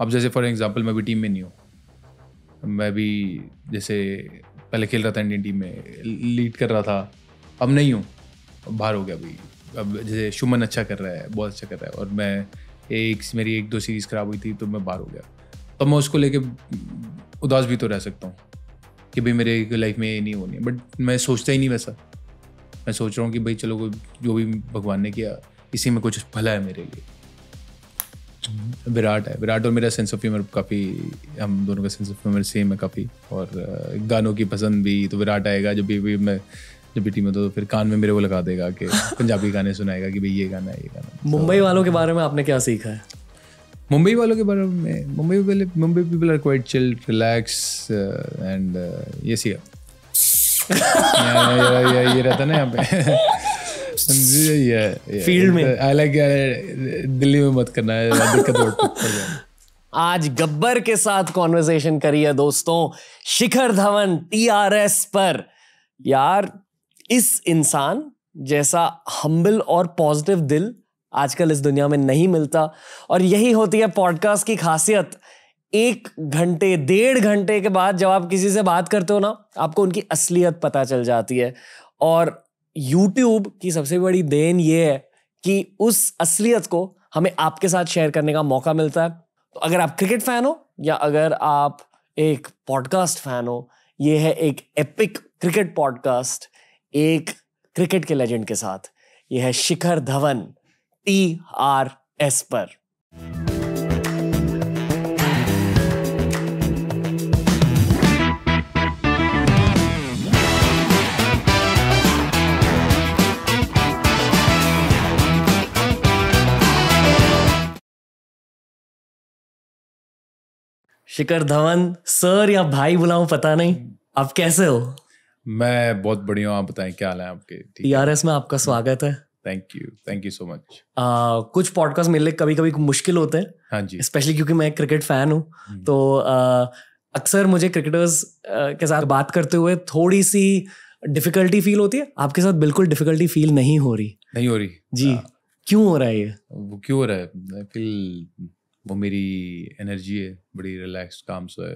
अब जैसे for example मैं भी टीम में नहीं हूँ मैं भी जैसे पहले खेल रहा था इंडियन टीम में लीड कर रहा था अब नहीं हूँ बाहर हो गया अभी अब जैसे शुमन अच्छा कर रहा है बहुत अच्छा कर रहा है और मैं एक मेरी एक दो सीरीज़ ख़राब हुई थी तो मैं बाहर हो गया तो मैं उसको लेके उदास भी तो रह सकता हूँ कि भाई मेरे लाइफ में ये नहीं होनी बट मैं सोचता ही नहीं वैसा मैं सोच रहा हूँ कि भाई चलो जो भी भगवान ने किया इसी में कुछ भला है मेरे लिए विराट है विराट और मेरा सेंस ऑफ ह्यूमर काफ़ी हम दोनों का सेंस ऑफ ह्यूमर सेम है काफ़ी और गानों की पसंद भी तो विराट आएगा जब भी मैं जब भी टीम में तो फिर कान में मेरे वो लगा देगा कि पंजाबी गाने सुनाएगा कि भाई ये गाना है ये गाना मुंबई तो- वालों के बारे में आपने क्या सीखा है मुंबई वालों के बारे में मुंबई वाले Mumbai people are quite chill relax and ये सी ये रहता ना यहाँ पे फील्ड में दिल्ली में मत करना है आज गब्बर के साथ कॉन्वर्सेशन करी है दोस्तों शिखर धवन टीआरएस पर यार इस इंसान जैसा हम्बल और पॉजिटिव दिल आजकल इस दुनिया में नहीं मिलता और यही होती है पॉडकास्ट की खासियत एक घंटे डेढ़ घंटे के बाद जब आप किसी से बात करते हो ना आपको उनकी असलियत पता चल जाती है और यूट्यूब की सबसे बड़ी देन ये है कि उस असलियत को हमें आपके साथ शेयर करने का मौका मिलता है तो अगर आप क्रिकेट फैन हो या अगर आप एक पॉडकास्ट फैन हो ये है एक एपिक क्रिकेट पॉडकास्ट एक क्रिकेट के लेजेंड के साथ यह है Shikhar Dhawan T R S पर शिखर धवन सर या भाई बुलाऊं पता नहीं आप कैसे हो मैं बहुत बढ़िया हूँ आप बताएं क्या हाल है आपके टीआरएस में आपका स्वागत है thank you thank you so much कुछ पॉडकास्ट मिलने कभी कभी मुश्किल होते हैं हाँ जी स्पेशली क्योंकि मैं क्रिकेट फैन हूँ हम्म। तो uh, अक्सर मुझे क्रिकेटर्स uh, के साथ बात करते हुए थोड़ी सी डिफिकल्टी फील होती है आपके साथ बिल्कुल डिफिकल्टी फील नहीं हो रही नहीं हो रही जी हाँ। क्यों हो रहा है ये क्यों हो रहा है वो मेरी एनर्जी है बड़ी रिलैक्स काम सो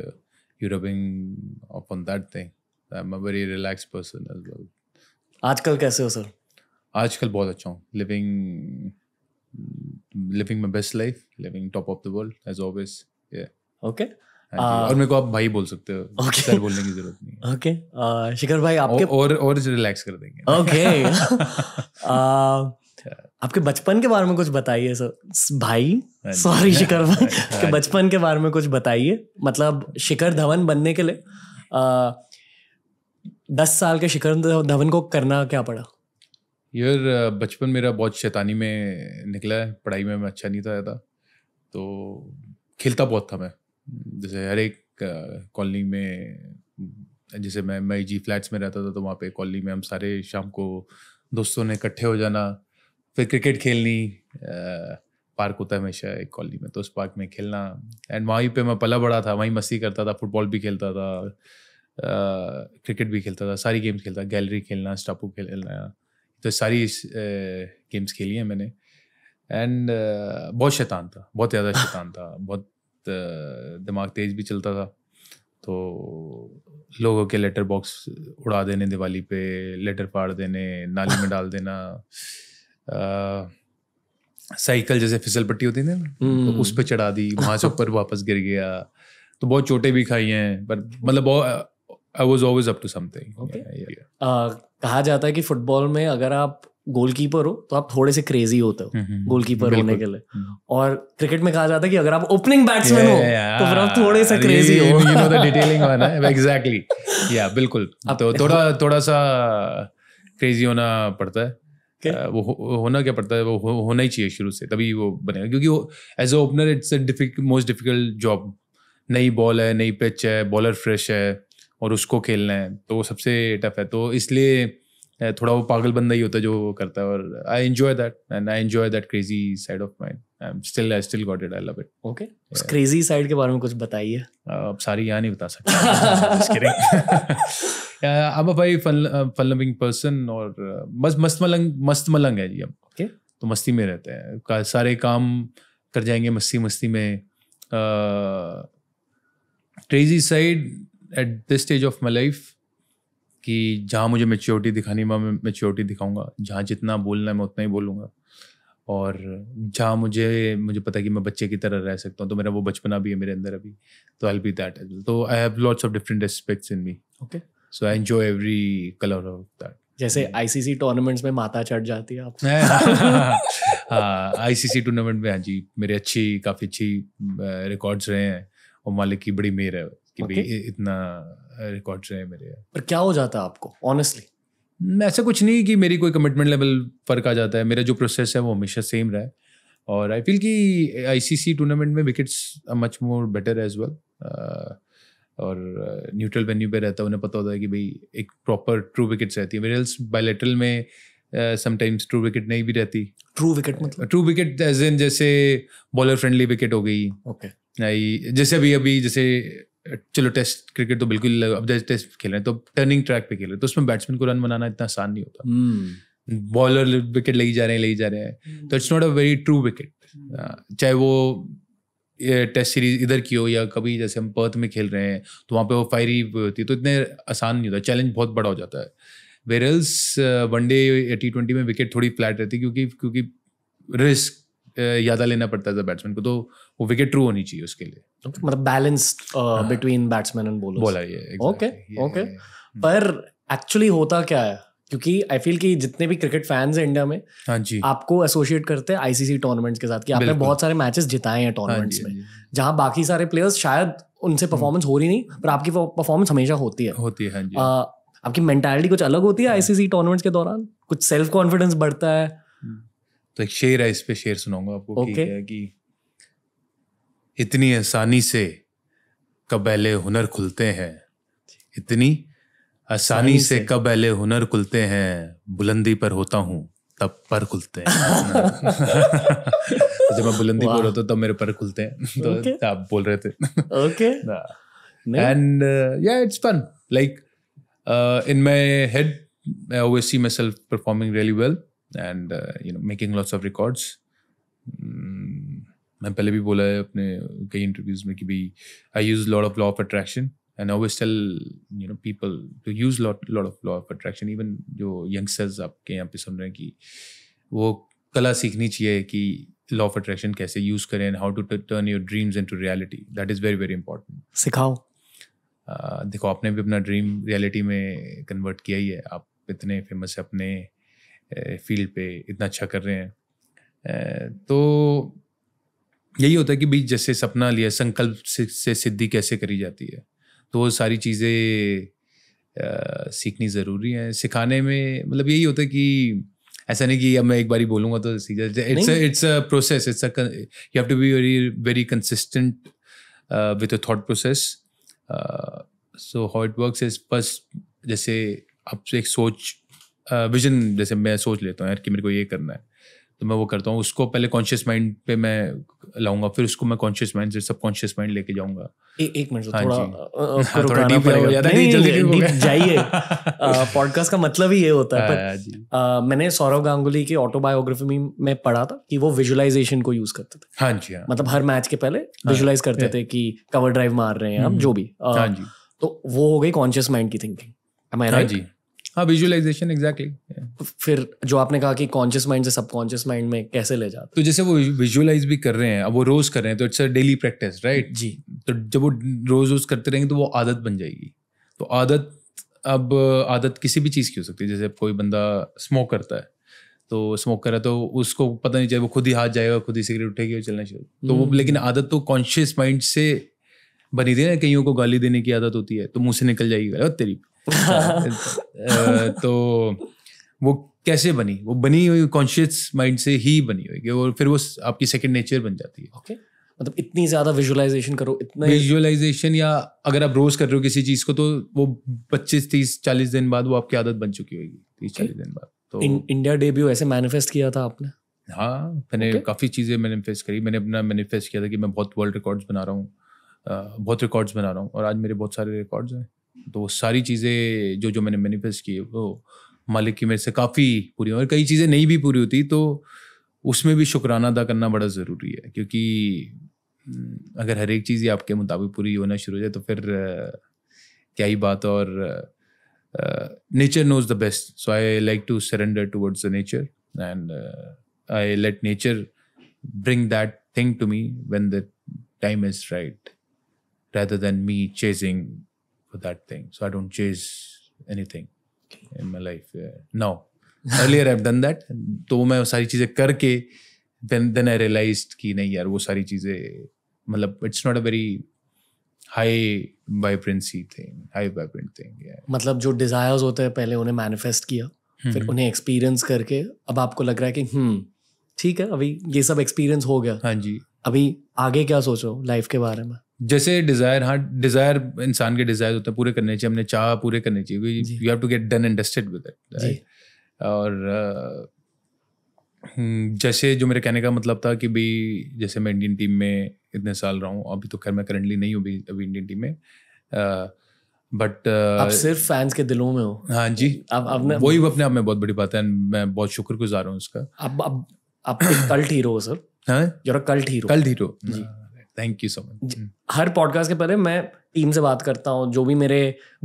यू रबिंग अपन that thing I am a very relax person as well आजकल कैसे हो सर आजकल बहुत अच्छा हूँ living living my best life living top of the world as always okay और मेरे को आप भाई बोल सकते हो okay. सर बोलने की जरूरत नहीं है ओके okay. uh, शिखर भाई आपके और, और रिलैक्स कर देंगे ओके okay. uh, अच्छा। आपके बचपन के बारे में कुछ बताइए सर भाई सॉरी शिखर के बचपन के बारे में कुछ बताइए मतलब शिखर धवन बनने के लिए आ, दस साल के शिखर धवन को करना क्या पड़ा यार बचपन मेरा बहुत शैतानी में निकला है पढ़ाई में मैं अच्छा नहीं था, था तो खेलता बहुत था मैं जैसे हर एक कॉलोनी में जैसे मैं मई जी फ्लैट्स में रहता था तो वहाँ पे कॉलोनी में हम सारे शाम को दोस्तों ने इकट्ठे हो जाना फिर क्रिकेट खेलनी पार्क होता है हमेशा एक कॉलोनी में तो उस पार्क में खेलना एंड वहीं पे मैं पला बड़ा था वहीं मस्ती करता था फुटबॉल भी खेलता था क्रिकेट भी खेलता था सारी गेम्स खेलता गैलरी खेलना स्टापू खेलना तो सारी गेम्स खेली हैं मैंने एंड बहुत शैतान था बहुत ज़्यादा शैतान था बहुत दिमाग तेज़ भी चलता था तो लोगों के लेटर बॉक्स उड़ा देने दिवाली पे लेटर फाड़ देने नाली में डाल देना साइकिल जैसे फिसल पट्टी होती थी ना तो हम्म। उस पर चढ़ा दी वहां से ऊपर वापस गिर गया तो बहुत चोटें भी खाई हैं पर मतलब I was always up to something कहा जाता है कि फुटबॉल में अगर आप गोलकीपर हो तो आप थोड़े से क्रेजी होते हो गोलकीपर हम्म, हम्म, होने के लिए और क्रिकेट में कहा जाता है कि अगर आप ओपनिंग बैट्समैन हो तो फिर आप थोड़े से क्रेजी हाँ, हो यू नो द डिटेलिंग वाला एग्जैक्टली या बिल्कुल तो थोड़ा थोड़ा सा क्रेजी होना पड़ता है okay. आ, uh, वो हो, होना क्या पड़ता है वो हो, होना ही चाहिए शुरू से तभी वो बनेगा क्योंकि वो as a opener it's most difficult job नई बॉल है नई पिच है बॉलर फ्रेश है और उसको खेलना है तो वो सबसे टफ है तो इसलिए uh, थोड़ा वो पागल बंदा ही होता है जो करता है और I enjoy that and I enjoy that crazy side of mind still I still got it. I love it. Okay. उस crazy side के बारे में कुछ बताइए. Uh, अब सारी यहाँ नहीं बता सकता. Just kidding. I'm a very fun uh, fun loving person और uh, मस्त मस्त मलंग मस्त मलंग है जी हम. Okay. तो मस्ती में रहते हैं. सारे काम कर जाएंगे मस्ती मस्ती में. Crazy side at this stage of my life कि जहाँ मुझे मेच्योरिटी दिखानी मैं मेच्योरिटी दिखाऊंगा जहाँ जितना बोलना है मैं उतना ही बोलूँगा और जहाँ मुझे मुझे पता है कि मैं बच्चे की तरह रह सकता हूँ तो मेरा वो बचपना भी है मेरे अंदर अभी तो आई बी दैट एज तो I have lots of different aspects in me okay so I enjoy every colour of that जैसे आईसीसी टूर्नामेंट्स में माता चढ़ जाती है आप आईसीसी टूर्नामेंट में हाँ जी मेरे अच्छी काफ़ी अच्छी रिकॉर्ड्स रहे हैं और मालिक की बड़ी मेहर है कि okay. इतना रिकॉर्ड्स रहे मेरे पर क्या हो जाता है आपको ऑनेस्टली ऐसा कुछ नहीं कि मेरी कोई कमिटमेंट लेवल फ़र्क आ जाता है मेरा जो प्रोसेस है वो हमेशा सेम रहा है और आई फील कि आईसीसी टूर्नामेंट में wickets much more better as well और न्यूट्रल वेन्यू पे रहता है उन्हें पता होता है कि भाई एक प्रॉपर ट्रू विकेट्स रहती है मेरे बायोलेटरल में समटाइम्स ट्रू विकेट नहीं भी रहती ट्रू विकेट मतलब ट्रू विकेट एज इन जैसे बॉलर फ्रेंडली विकेट हो गई ओके okay. जैसे अभी अभी जैसे चलो टेस्ट क्रिकेट तो बिल्कुल अब जैसे टेस्ट खेल रहे हैं तो टर्निंग ट्रैक पे खेल रहे हैं तो उसमें बैट्समैन को रन बनाना इतना आसान नहीं होता बॉलर हम्म। विकेट ले जा रहे हैं ले जा रहे हैं हम्म। तो it's not a very true wicket चाहे वो टेस्ट सीरीज इधर की हो या कभी जैसे हम पर्थ में खेल रहे हैं तो वहाँ पे वो फायरी होती है तो इतने आसान नहीं होता चैलेंज बहुत बड़ा हो जाता है वेरल्स वनडे uh, या टी ट्वेंटी में विकेट थोड़ी फ्लैट रहती है क्योंकि क्योंकि रिस्क uh, ज़्यादा लेना पड़ता था बैट्समैन को तो वो विकेट ट्रू होनी चाहिए उसके लिए मतलब balance between batsman and bowler bowler ये ओके ओके पर एक्चुअली होता क्या है क्योंकि आई फील कि जितने भी क्रिकेट फैंस हैं इंडिया में हाँ जी आपको एसोसिएट करते हैं आईसीसी टूर्नामेंट्स के साथ कि आपने बहुत सारे मैचेस जिताए हैं टूर्नामेंट्स हाँ में हाँ जहां बाकी सारे प्लेयर्स शायद उनसे परफॉर्मेंस हम्म। हो रही नहीं पर आपकी परफॉर्मेंस हमेशा होती है होती है हाँ जी। आ, आपकी मेंटालिटी कुछ अलग होती है आईसीसी हाँ। टूर्नामेंट्स के दौरान कुछ सेल्फ कॉन्फिडेंस बढ़ता है हम्म। तो एक शेर है इस पे शेर सुनाऊंगा आपको okay. कि इतनी आसानी से कब अहले हुनर खुलते हैं इतनी आसानी से कब अहले हुनर खुलते हैं बुलंदी पर होता हूँ तब पर खुलते हैं तो जब मैं बुलंदी पर होता तब मेरे पर खुलते हैं तो okay. तो आप बोल रहे थे ओके एंड या it's fun like in my head I always see myself performing really well and you know making lots of records मैं पहले भी बोला है अपने कई इंटरव्यूज में कि भाई I use lord of law of attraction and always tell you know people to use lot of law of attraction even जो यंगस्टर्स आपके यहाँ पे सुन रहे हैं कि वो कला सीखनी चाहिए कि लॉ ऑफ अट्रैक्शन कैसे यूज करें and how to turn your dreams into reality that is very very important सिखाओ देखो आपने भी अपना ड्रीम रियलिटी में कन्वर्ट किया ही है आप इतने फेमस अपने फील्ड पे इतना अच्छा कर रहे हैं तो यही होता है कि भाई जैसे सपना लिया संकल्प से, सिद्धि कैसे करी जाती है तो वो सारी चीज़ें सीखनी ज़रूरी है सिखाने में मतलब यही होता है कि ऐसा नहीं कि अब मैं एक बार बोलूंगा तो सीधा it's it's a process it's you have to be very very consistent with a thought process so how it work is बस जैसे अब एक सोच विजन uh, जैसे मैं सोच लेता हूँ यार कि मेरे को ये करना है तो मैं वो करता हूँ उसको पहले कॉन्शियस माइंड पे मैं लाऊंगा फिर उसको मैं कॉन्शियस माइंड से सबकॉन्शियस माइंड लेके जाऊंगा एक मिनट हाँ थोड़ा डीप हो जाता नहीं जल्दी जाइए पॉडकास्ट का मतलब ही ये होता है हाँ, मैंने सौरव गांगुली की ऑटोबायोग्राफी में पढ़ा था कि वो विजुअलाइजेशन को यूज करते थे हाँ जी हाँ। मतलब हर मैच के पहले विजुअलाइज करते थे कि कवर ड्राइव मार रहे हैं हम हम्म, जो भी तो वो हो गई कॉन्शियस माइंड की थिंकिंग जी हाँ विजुअलाइजेशन एग्जैक्टली तो फिर जो आपने कहा कि कॉन्शियस माइंड से सबकॉन्शियस माइंड में कैसे ले जाते तो जैसे वो विजुअलाइज भी कर रहे हैं अब वो रोज कर रहे हैं तो it's a daily practice right जी तो जब वो रोज रोज करते रहेंगे तो वो आदत बन जाएगी तो आदत अब आदत किसी भी चीज़ की हो सकती है जैसे कोई बंदा स्मोक करता है तो स्मोक कर रहा है तो उसको पता नहीं चाहिए वो खुद ही हाथ जाएगा खुद ही सिगरेट उठेगी और चलना शुरू तो वो हम्म। लेकिन आदत तो कॉन्शियस माइंड से बनी थी ना कईयों को गाली देने की आदत होती है तो मुंह से निकल जाएगी तेरी तो वो कैसे बनी वो बनी हुई कॉन्शियस माइंड से ही बनी हुई और फिर वो आपकी सेकेंड नेचर बन जाती है ओके okay. मतलब इतनी ज्यादा विजुअलाइजेशन करो इतना विजुअलाइजेशन या अगर आप रोज कर रहे हो किसी चीज को तो वो पच्चीस तीस चालीस दिन बाद वो आपकी आदत बन चुकी होगी तीस चालीस दिन बाद तो इंडिया डेब्यू ऐसे मैनिफेस्ट किया था आपने हाँ मैंने okay. काफ़ी चीज़ें मैनिफेस्ट करी मैंने अपना मैनिफेस्ट किया था कि मैं बहुत वर्ल्ड रिकॉर्ड्स बना रहा हूँ बहुत रिकॉर्ड्स बना रहा हूँ और आज मेरे बहुत सारे रिकॉर्ड्स हैं तो वो सारी चीज़ें जो जो मैंने मैनिफेस्ट की वो मालिक की मेरे से काफ़ी पूरी और कई चीज़ें नहीं भी पूरी होती तो उसमें भी शुक्राना अदा करना बड़ा ज़रूरी है क्योंकि हम्म, अगर हर एक चीज़ आपके मुताबिक पूरी होना शुरू हो जाए तो फिर क्या ही बात और nature knows the best so I like to surrender towards the nature and I let nature bring that thing to me when the time is right rather than me chasing for that thing. So I don't chase anything in my life. Yeah. Now, earlier I've done that. तो मैं वो सारी चीज़ें करके then then I realized कि नहीं यार वो सारी चीज़ें मतलब it's not a very high vibrancy thing, high vibrant thing. Yeah. मतलब जो desires होते हैं पहले उन्हें manifest किया फिर उन्हें experience करके अब आपको लग रहा है कि हम्म ठीक है अभी ये सब experience हो गया हाँ जी अभी आगे क्या सोचो लाइफ के बारे में जैसे डिजायर हाँ डिजायर इंसान के डिजायर होते हैं पूरे करने चाहिए हमने चाह पूरे करने चाहिए you have to get done and with it और हम्म, जैसे जो मेरे कहने का मतलब था कि भाई जैसे मैं इंडियन टीम में इतने साल रहा हूँ अभी तो खैर मैं करंटली नहीं हूँ अभी इंडियन टीम में बट uh, सिर्फ फैंस के दिलों में हो हाँ जी अब आपने वही अपने आप में बहुत बड़ी बात है मैं बहुत शुक्रगुजार हूँ उसका अब अब आप कल्ट हीरो हो सर हाँ कल्ट हीरो कल्ट हीरो जी हाँ। थैंक यू सो मच हर पॉडकास्ट के पहले मैं टीम से बात करता हूँ जो भी मेरे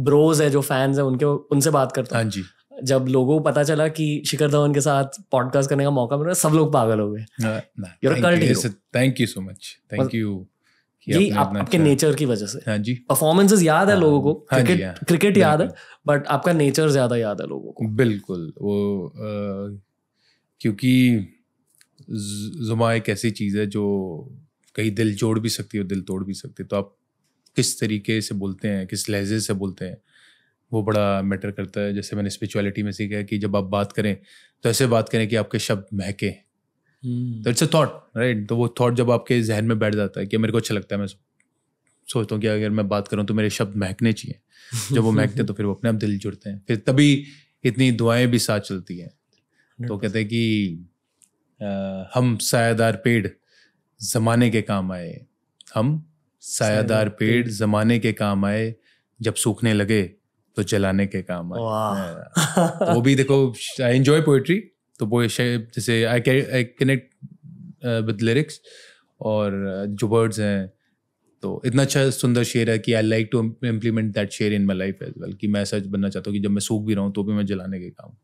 ब्रोज है जो फैंस है उनके उनसे बात करता हूँ हाँ जी जब लोगों को पता चला कि शिखर धवन के साथ पॉडकास्ट करने का मौका मिला सब लोग पागल हो गए thank you so much thank you यही आप, आपके नेचर अच्छा- की वजह से हाँ जी परफॉर्मेंसेज याद है हाँ, लोगों को क्रिकेट हाँ, क्रिकेट हाँ, याद है बट आपका नेचर ज्यादा याद है लोगों को बिल्कुल वो आ, क्योंकि जुमा एक ऐसी चीज है जो कहीं दिल जोड़ भी सकती है दिल तोड़ भी सकती है तो आप किस तरीके से बोलते हैं किस लहजे से बोलते हैं वो बड़ा मैटर करता है जैसे मैंने स्पिरिचुअलिटी में सीखा है कि जब आप बात करें तो ऐसे बात करें कि आपके शब्द महके हम्म। तो इट्स अ थॉट राइट तो वो थॉट जब आपके जहन में बैठ जाता है कि मेरे को अच्छा लगता है मैं सोचता हूँ कि अगर मैं बात करूँ तो मेरे शब्द महकने चाहिए जब वो महकते हैं तो फिर वो अपने आप दिल जुड़ते हैं फिर तभी इतनी दुआएं भी साथ चलती हैं तो कहते हैं कि आ, हम सायादार पेड़ ज़माने के काम आए हम सायादार पेड़ ज़माने के काम आए जब सूखने लगे तो जलाने के काम आए हाँ। तो वो भी देखो आई एंजॉय पोएट्री तो वो जैसे I I connect with lyrics और uh, जो वर्ड्स हैं तो इतना अच्छा सुंदर शेर है कि I like to implement that शेर in my life as well कि मैं सच बनना चाहता हूँ कि जब मैं सूख भी रहा हूँ तो भी मैं जलाने के काम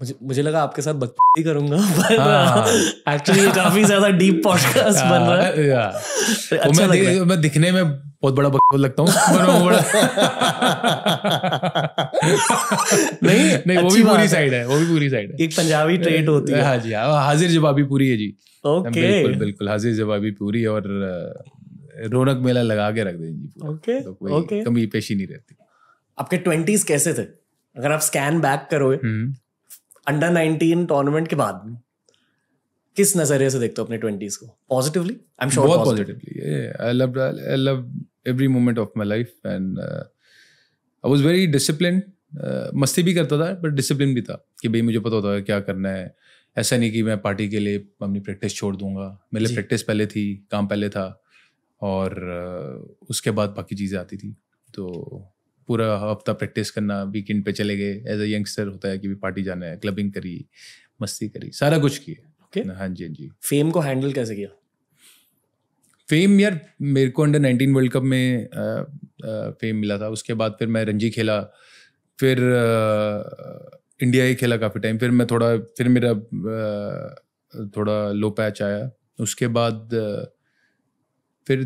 मुझे मुझे लगा आपके साथ बकवास करूंगा पर एक्चुअली हाँ। uh, ये काफी ज्यादा डीप पॉडकास्ट बन रहा है हाँ, तो अच्छा मैं, लग रहा मैं दिखने में बहुत बड़ा बकवास लगता हूँ नहीं नहीं वो भी पूरी साइड है वो भी पूरी साइड है एक पंजाबी ट्रेट uh, होती है हाँ जी हाँ हाजिर जवाबी पूरी है जी ओके बिल्कुल बिल्कुल हाजिर जवाबी पूरी और uh, रौनक मेला लगा के रख देंगे ओके तो ओके कमी पेशी नहीं रहती आपके ट्वेंटीज कैसे थे अगर आप स्कैन बैक करोगे हम्म। अंडर नाइनटीन टूर्नामेंट के बाद किस नजरिए से देखते हो अपने ट्वेंटीज को पॉजिटिवली आई एम श्योर बहुत positively I love I love every moment of my life and I was very discipline मस्ती भी करता था बट डिसिप्लिन भी था कि भाई मुझे पता होता है क्या करना है ऐसा नहीं कि मैं पार्टी के लिए अपनी प्रैक्टिस छोड़ दूंगा मेरे लिए प्रैक्टिस पहले थी काम पहले था और uh, उसके बाद बाकी चीज़ें आती थी तो पूरा हफ्ता प्रैक्टिस करना वीकेंड पे चले गए एज अ यंगस्टर होता है कि भी पार्टी जाना है क्लबिंग करी मस्ती करी सारा कुछ किया ओके okay. हाँ जी हाँ जी फेम को हैंडल कैसे किया फेम यार मेरे को अंडर नाइनटीन वर्ल्ड कप में आ, आ, फेम मिला था उसके बाद फिर मैं रणजी खेला फिर आ, इंडिया ही खेला काफ़ी टाइम फिर मैं थोड़ा फिर मेरा थोड़ा लो पैच आया उसके बाद फिर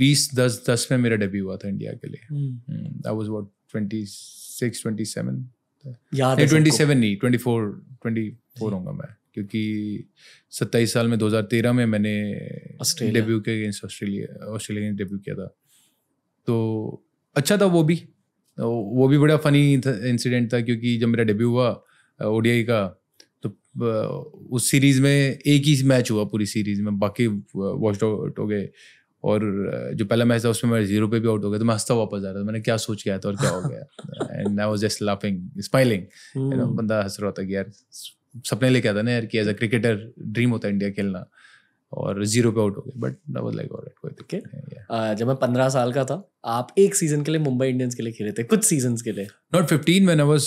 बीस दस दस में मेरा डेब्यू हुआ था इंडिया के लिए दैट वाज व्हाट याद नहीं मैं क्योंकि सत्ताईस साल में दो हजार तेरह में मैंने डेब्यू के अगेंस्ट ऑस्ट्रेलिया ऑस्ट्रेलिया डेब्यू किया था तो अच्छा था वो भी तो वो भी बड़ा फनी इंसिडेंट था क्योंकि जब मेरा डेब्यू हुआ ओडीआई का तो उस सीरीज में एक ही मैच हुआ पूरी सीरीज में बाकी वॉश आउट हो गए और जो पहला मैच था उसमें मैं जीरो पे भी आउट हो गया तो मैं हंसता वापस आ रहा था मैंने क्या सोच गया था और क्या हो गया and I was just laughing smiling बंदा हंस रहा होता कि यार सपने लेके आता ना यार कि एज अ क्रिकेटर ड्रीम होता है इंडिया खेलना और जीरो पे आउट हो गए बट वाज लाइक ऑलराइट कोई दिक्कत नहीं uh, जब मैं पंद्रह साल का था आप एक सीजन के लिए मुंबई इंडियंस के लिए खेले थे कुछ सीजन के लिए not fifteen when I was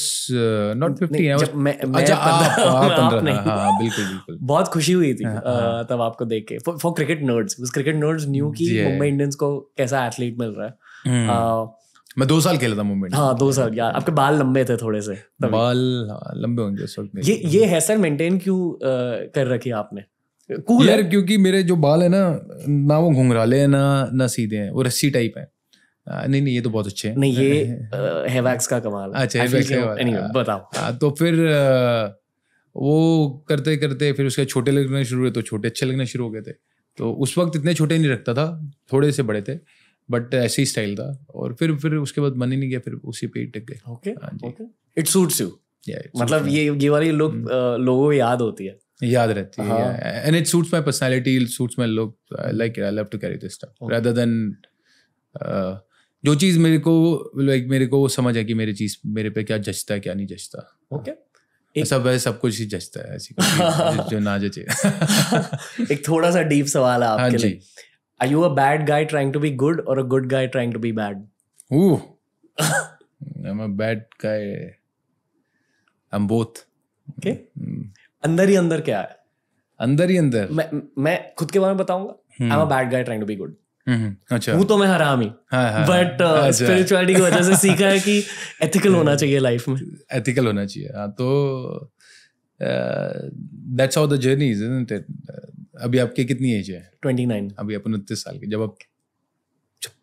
not fifteen अच्छा हाँ, हाँ, हाँ, बिल्कुल बिल्कुल बहुत खुशी हुई थी uh, तब आपको देख के फॉर क्रिकेट नर्ड्स उस क्रिकेट नर्ड्स न्यू की मुंबई इंडियंस को कैसा एथलीट मिल रहा है हम्म। uh, मैं दो साल खेला था मुंबई हाँ दो साल यार आपके बाल लंबे थे थोड़े से बाल लंबे होंगे ये ये हेयर स्टाइल मेंटेन क्यों कर रखी आपने cool यार है? क्योंकि मेरे जो बाल है ना ना वो घुंघराले हैं ना ना सीधे हैं वो रस्सी टाइप है नहीं नहीं ये तो बहुत अच्छे हैं नहीं ये हेवैक्स का कमाल अच्छा हैवैक्स बताओ तो फिर वो करते करते फिर उसके छोटे लगने शुरू हुए तो छोटे अच्छे लगने शुरू हो गए थे तो उस वक्त इतने छोटे नहीं रखता था थोड़े से बड़े थे बट ऐसे ही स्टाइल था और फिर फिर उसके बाद मन ही नहीं गया फिर उसी पे ही टिक गए ओके इट सूट्स यू मतलब ये ये वाली लुक हम्म। लोगों को याद होती है याद रहती है and it suits my personality suits my look like I love to carry this stuff rather than जो चीज मेरे को लाइक मेरे को समझ है कि मेरी चीज मेरे पे क्या जचता है क्या नहीं जचता ओके एक सब वैसे सब कुछ ही जचता है ऐसी जो ना जचे एक थोड़ा सा डीप सवाल है हाँ आपके हाँ लिए are you a bad guy trying to be good और a good guy trying to be bad oh I am a bad guy I am both okay अंदर ही अंदर क्या है अंदर ही अंदर मैं मैं खुद के बारे में बताऊंगा I am a bad guy trying to be good अच्छा हूँ तो मैं हरामी बट हाँ, स्पिरिचुअलिटी हाँ, हाँ। uh, अच्छा। की वजह से सीखा है कि एथिकल होना चाहिए लाइफ में एथिकल होना चाहिए हाँ तो that's how the journey is it अभी आपके कितनी एज है 29 अभी अपन उनतीस साल के जब आप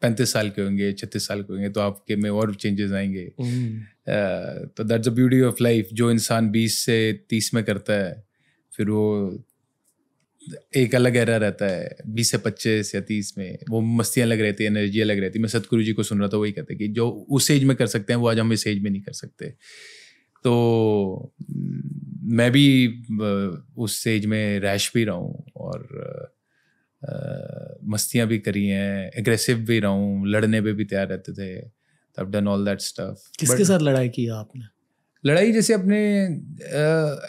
पैंतीस साल के होंगे छत्तीस साल के होंगे तो आपके में और चेंजेस आएंगे हम्म। तो that's a beauty of life जो इंसान बीस से तीस में करता है फिर वो एक अलग एरा रहता है बीस से पच्चीस या तीस में वो मस्तियाँ अलग रहती है एनर्जी अलग रहती है मैं सतगुरु जी को सुन रहा था वही कहते कि जो उस एज में कर सकते हैं वो आज हम इस एज में नहीं कर सकते तो मैं भी उस एज में रैश भी रहा हूँ और मस्तियाँ भी करी हैं एग्रेसिव भी रहा हूँ लड़ने पे भी तैयार रहते थे I've done all that stuff. किसके साथ लड़ाई की आपने लड़ाई जैसे अपने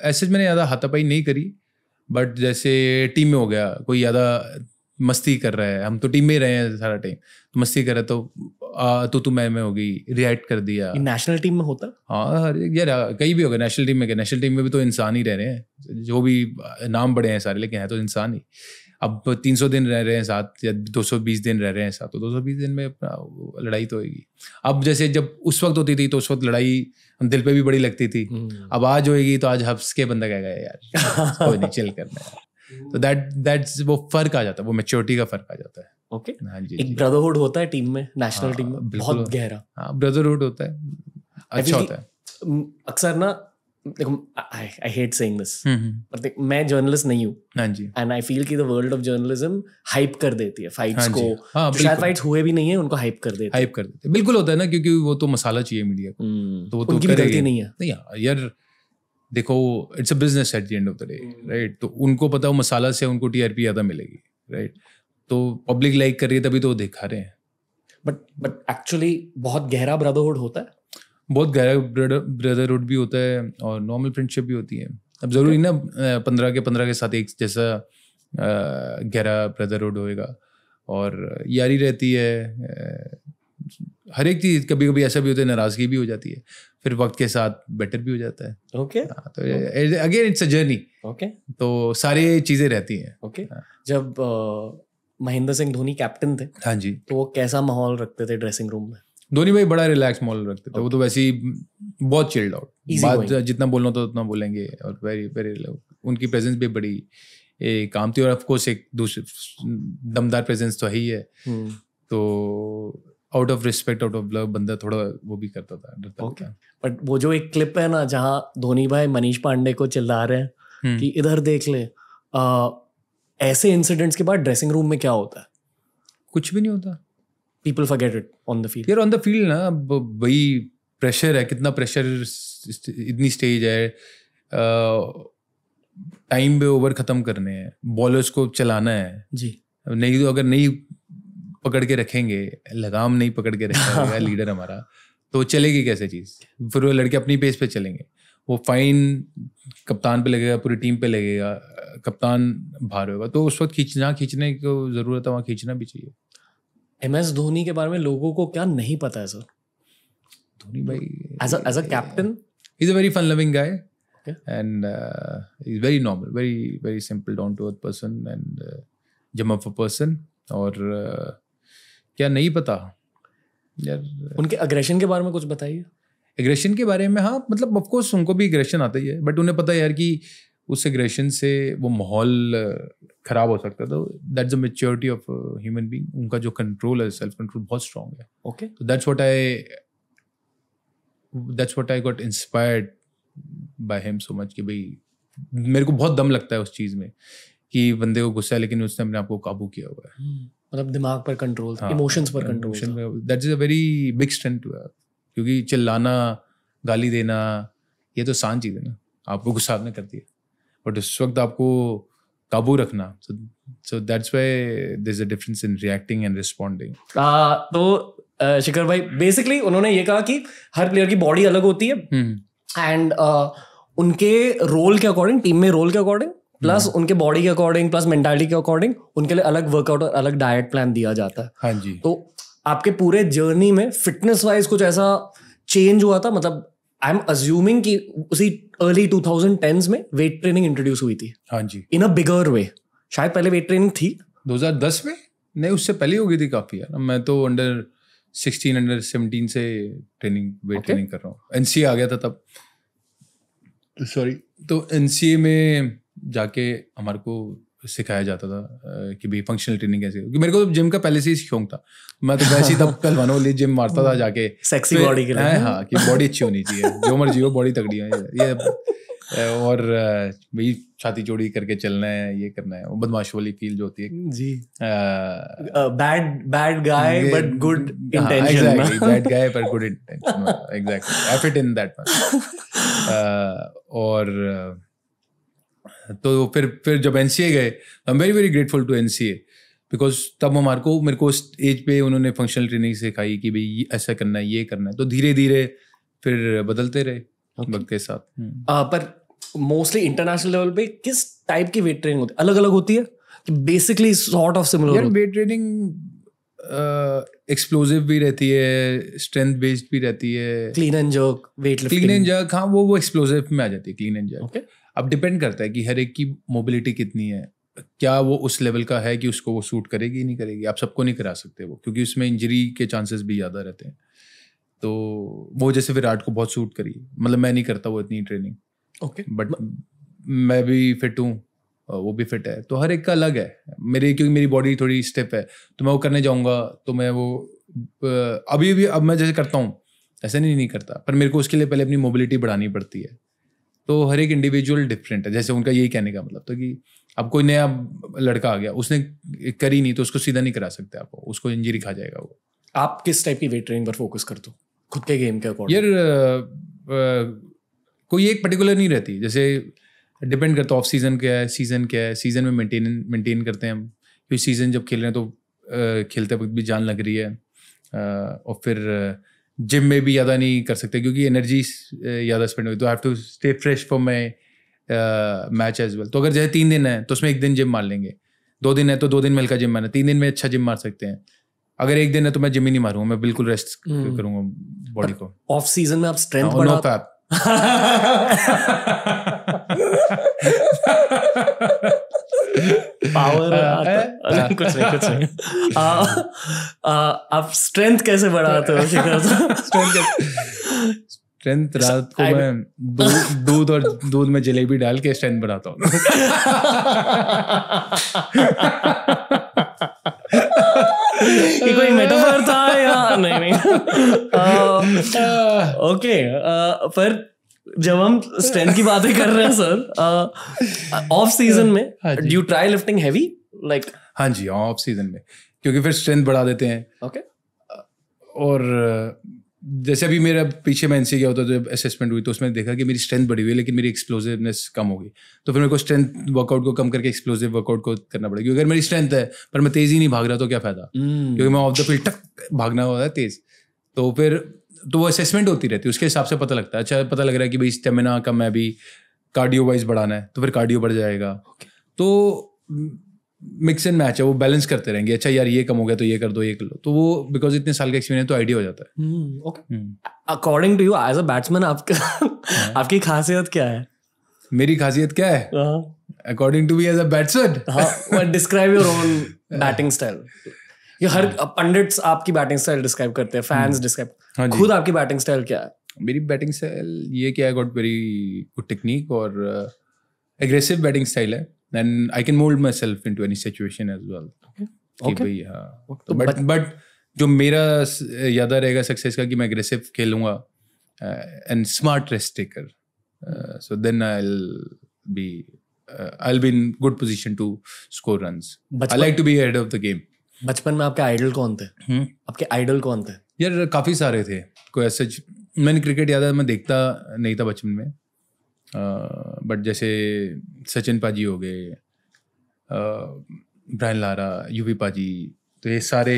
ऐसे मैंने ज़्यादा हाथापाई नहीं करी बट जैसे टीम में हो गया कोई ज़्यादा मस्ती कर रहा है हम तो टीम में ही रहे हैं सारा टाइम तो मस्ती कर रहे तो आ, तो तू मैं में होगी रिएक्ट कर दिया नेशनल टीम में होता हाँ हर यार कहीं भी होगा नेशनल टीम में नेशनल टीम में भी तो इंसान ही रह रहे हैं जो भी नाम बड़े हैं सारे लेकिन है तो इंसान ही अब 300 दिन रह रहे हैं साथ या 220 दिन रह रहे हैं साथ तो 220 दिन में अपना लड़ाई तो होगी अब जैसे जब उस वक्त होती थी तो उस वक्त लड़ाई दिल पे भी बड़ी लगती थी हम्म। अब आज होएगी तो आज हफ्स के बंदा कह गया यार कोई नहीं चिल करना तो दैट दैट्स वो फर्क आ जाता है वो मेच्योरिटी का फर्क आ जाता है ओके हाँ जी एक ब्रदरहुड होता है टीम में नेशनल टीम हाँ, में बहुत गहरा हाँ ब्रदरहुड होता है अच्छा होता है अक्सर ना देखो आई हेट सेइंग दिस पर मैं जर्नलिस्ट नहीं हूँ एंड आई फील कि the world of journalism hype कर देती है फाइट्स हाँ को हाँ, शायद फाइट्स हुए भी नहीं है उनको हाइप कर देती हाइप कर देते बिल्कुल होता है ना क्योंकि वो तो मसाला चाहिए मीडिया को हम्म। तो वो तो उनकी गलती नहीं है नहीं हाँ, यार देखो it's a business at the end of the day right तो उनको पता हो मसाला से उनको टीआरपी ज्यादा मिलेगी राइट तो पब्लिक लाइक कर रही है तभी तो वो दिखा रहे हैं बट बट एक्चुअली बहुत गहरा ब्रदरहुड होता है बहुत गहरा ब्रदरहुड भी होता है और नॉर्मल फ्रेंडशिप भी होती है अब जरूरी ना पंद्रह के पंद्रह के साथ एक जैसा गहरा ब्रदरहुड होएगा और यारी रहती है हर एक चीज कभी कभी ऐसा भी होता है नाराजगी भी हो जाती है फिर वक्त के साथ बेटर भी हो जाता है ओके हाँ, तो okay. तो again it's a journey okay तो सारी चीजें रहती हैं ओके okay. हाँ। जब महेंद्र सिंह धोनी कैप्टन थे हाँ जी तो वो कैसा माहौल रखते थे ड्रेसिंग रूम में धोनी भाई बड़ा रिलैक्स माहौल रखते थे वो तो वैसे ही बहुत चिल्ड आउट बात जितना बोलना तो उतना बोलेंगे और वेरी वेरी उनकी प्रेजेंस भी बड़ी एक काम थी और ऑफकोर्स एक दूसरे दमदार प्रेजेंस तो है ही है hmm. तो out of respect out of love बंदा थोड़ा वो भी करता था डरता okay. था बट वो जो एक क्लिप है ना जहाँ धोनी भाई मनीष पांडे को चिल्ला रहे हैं hmm. कि इधर देख ले आ, ऐसे इंसिडेंट्स के बाद ड्रेसिंग रूम में क्या होता है कुछ भी नहीं होता people forget it on the field यार ऑन द फील्ड ना अब वही प्रेशर है कितना प्रेशर इतनी स्टेज है टाइम पे ओवर खत्म करने हैं बॉलर्स को चलाना है जी नहीं तो अगर नहीं पकड़ के रखेंगे लगाम नहीं पकड़ के रखेंगे लीडर हमारा तो चलेगी कैसे चीज़ फिर वो लड़के अपनी पेस पे चलेंगे वो फाइन कप्तान पे लगेगा पूरी टीम पे लगेगा कप्तान बाहर होगा तो उस वक्त खींचना खींचने की ज़रूरत है वहाँ खींचना भी चाहिए एम एस धोनी के बारे में लोगों को क्या नहीं पता है सर धोनी भाई as as a captain is a very fun loving guy and is very normal very very simple down to earth person and jump up person और क्या नहीं पता यार uh, उनके अग्रेशन के बारे में कुछ बताइए एग्रेशन के बारे में हाँ मतलब ऑफकोर्स उनको भी एग्रेशन आता ही है बट उन्हें पता है यार कि उस एग्रेशन से वो माहौल ख़राब हो सकता था दैट्स तो a maturity of human being उनका जो कंट्रोल है सेल्फ कंट्रोल बहुत स्ट्रांग है ओके तो that's what I that's what I got inspired by him so much कि भाई मेरे को बहुत दम लगता है उस चीज़ में कि बंदे को गुस्सा है लेकिन उसने अपने आप को काबू किया हुआ है hmm. मतलब दिमाग पर कंट्रोल हाँ, था इमोशंस पर control that is a very big strength to have क्योंकि चिल्लाना गाली देना ये तो आसान चीज़ है ना आपको गुस्सा आपने कर दिया बट उस वक्त आपको काबू रखना so that's why there is a difference in reacting and responding तो शिखर भाई बेसिकली उन्होंने ये कहा कि हर प्लेयर की बॉडी अलग होती है एंड हम्म। uh, उनके रोल के अकॉर्डिंग टीम में रोल के अकॉर्डिंग हम्म। प्लस उनके बॉडी के अकॉर्डिंग प्लस मेंटालिटी के अकॉर्डिंग उनके लिए अलग वर्कआउट और अलग डाइट प्लान दिया जाता है हाँ जी तो आपके पूरे जर्नी में फिटनेस वाइज कुछ ऐसा चेंज हुआ था मतलब आई एम अज्यूमिंग कि उसी अर्ली टू थाउजेंड 2010s में वेट ट्रेनिंग इंट्रोड्यूस हुई थी हाँ जी इन अ बिगर वे शायद पहले वेट ट्रेनिंग थी 2010 में नहीं उससे पहले हो गई थी काफ़ी यार मैं तो अंडर 16 अंडर 17 से ट्रेनिंग वेट okay. ट्रेनिंग कर रहा हूँ एनसीए आ गया था तब सॉरी तो एनसीए में जाके हमारे को सिखाया जाता था कि भाई फंक्शनल ट्रेनिंग कैसे क्योंकि मेरे को तो जिम का पहले से ही शौक था मैं तो वैसे ही तब पहलवानों लिए जिम मारता था हम्म। जाके सेक्सी बॉडी के लिए हाँ, हाँ कि बॉडी अच्छी होनी चाहिए जो मर्जी हो बॉडी तगड़ी है ये और भाई छाती चोड़ी करके चलना है ये करना है बदमाश वाली फील जो होती है जी bad bad guy but good intention bad guy पर good intention exactly effort in that और तो फिर फिर जब एन गए I am very very grateful to एन बिकॉज तब हमारे को मेरे को उस एज पे उन्होंने फंक्शनल ट्रेनिंग सिखाई कि भाई ऐसा करना है ये करना है तो धीरे धीरे फिर बदलते रहे okay. के साथ hmm. आ, पर मोस्टली इंटरनेशनल लेवल पे किस टाइप की वेट ट्रेनिंग होती है अलग अलग होती है कि basically sort of similar weight training explosive भी रहती है स्ट्रेंथ बेस्ड भी रहती है clean and jerk weight clean and jerk हाँ वो वो एक्सप्लोजिव में आ जाती है क्लीन एंड जर्क अब डिपेंड करता है कि हर एक की मोबिलिटी कितनी है क्या वो उस लेवल का है कि उसको वो सूट करेगी नहीं करेगी आप सबको नहीं करा सकते वो क्योंकि उसमें इंजरी के चांसेस भी ज़्यादा रहते हैं तो वो जैसे विराट को बहुत सूट करी मतलब मैं नहीं करता वो इतनी ट्रेनिंग ओके okay. बट मैं भी फिट हूँ वो भी फिट है तो हर एक का अलग है मेरी क्योंकि मेरी बॉडी थोड़ी स्टिफ है तो मैं वो करने जाऊँगा तो मैं वो अभी भी अब मैं जैसे करता हूँ ऐसा नहीं नहीं करता पर मेरे को उसके लिए पहले अपनी मोबिलिटी बढ़ानी पड़ती है तो हर एक इंडिविजुअल डिफरेंट है जैसे उनका यही कहने का मतलब था तो कि अब कोई नया लड़का आ गया उसने करी नहीं तो उसको सीधा नहीं करा सकते आप उसको इंजरी खा जाएगा वो आप किस टाइप की वेट ट्रेनिंग पर फोकस कर दो खुद के गेम के अकॉर्डिंग यार कोई एक पर्टिकुलर नहीं रहती जैसे डिपेंड करता ऑफ सीज़न क्या है सीज़न क्या है सीज़न में मेंटेन मेंटेन करते हैं हम क्योंकि सीज़न जब खेल रहे हैं तो खेलते वक्त भी जान लग रही है और फिर जिम में भी ज़्यादा नहीं कर सकते क्योंकि एनर्जी ज़्यादा स्पेंड होगी तो have to stay fresh for my match as well तो अगर जैसे तीन दिन है तो उसमें एक दिन जिम मार लेंगे दो दिन है तो दो दिन में हल्का जिम मारना तीन दिन में अच्छा जिम मार सकते हैं अगर एक दिन है तो मैं जिम ही नहीं मारूंगा मैं बिल्कुल रेस्ट हम्म। करूंगा बॉडी को ऑफ सीजन में आप स्ट्रेंथ नो फैप पावर कुछ नहीं कुछ नहीं आप स्ट्रेंथ कैसे बढ़ाते हो स्ट्रेंथ स्ट्रेंथ रात को मैं दूध और दूध में जलेबी डाल के स्ट्रेंथ बढ़ाता हूँ ये कोई मेटाफर था या नहीं नहीं ओके पर जब हम स्ट्रेंथ की बातें कर रहे हैं सर ऑफ सीजन में do try lifting heavy like हाँ जी ऑफ सीजन हाँ हाँ, में क्योंकि फिर स्ट्रेंथ बढ़ा देते हैं ओके okay. और uh, जैसे अभी मेरा पीछे मैं एनसी गया होता जब असेसमेंट हुई तो उसमें देखा कि मेरी स्ट्रेंथ बढ़ी हुई है लेकिन मेरी एक्सप्लोसिवनेस कम होगी तो फिर मेरे को स्ट्रेंथ वर्कआउट को कम करके एक्सप्लोसिव वर्कआउट को करना पड़ेगा क्योंकि अगर मेरी स्ट्रेंथ है पर मैं तेज़ी नहीं भाग रहा तो क्या फ़ायदा mm. क्योंकि मैं ऑफ द फील्ड टक भागना होता है तेज़ तो फिर तो वो असेसमेंट होती रहती है उसके हिसाब से पता लगता है अच्छा पता लग रहा है कि भाई स्टेमिना कम है अभी कार्डियो वाइज बढ़ाना है तो फिर कार्डियो बढ़ जाएगा तो मिक्स एंड मैच है वो बैलेंस करते रहेंगे अच्छा यार ये कम हो गया तो ये कर दो ये कर लो तो वो बिकॉज इतने साल का एक्सपीरियंस तो आइडिया हो जाता है according to you as a batsman आपका हाँ। आपकी खासियत क्या है मेरी खासियत क्या है according to me as a batsman describe your own batting style ये हर हाँ। पंडिट्स आपकी बैटिंग स्टाइल डिस्क्राइब करते हैं फैंस हम्म। डिस्क्राइब हाँ खुद आपकी बैटिंग स्टाइल क्या है मेरी बैटिंग स्टाइल ये क्या I got very good technique और एग्रेसिव बैटिंग स्टाइल है then I can mould myself into any situation as well भाई बट हाँ। बट तो जो मेरा यादा रहेगा सक्सेस का कि मैं एग्रेसिव खेलूंगा and smart rest taker so then I be I be in good position to score run I like to be head of the game बचपन में आपके आइडल कौन थे हुँ? हम्म। आपके आइडल कौन थे यार काफ़ी सारे थे कोई ऐसे मैंने क्रिकेट याद है मैं देखता नहीं था बचपन में बट जैसे सचिन पाजी हो गए ब्रायन लारा यूपी पाजी तो ये सारे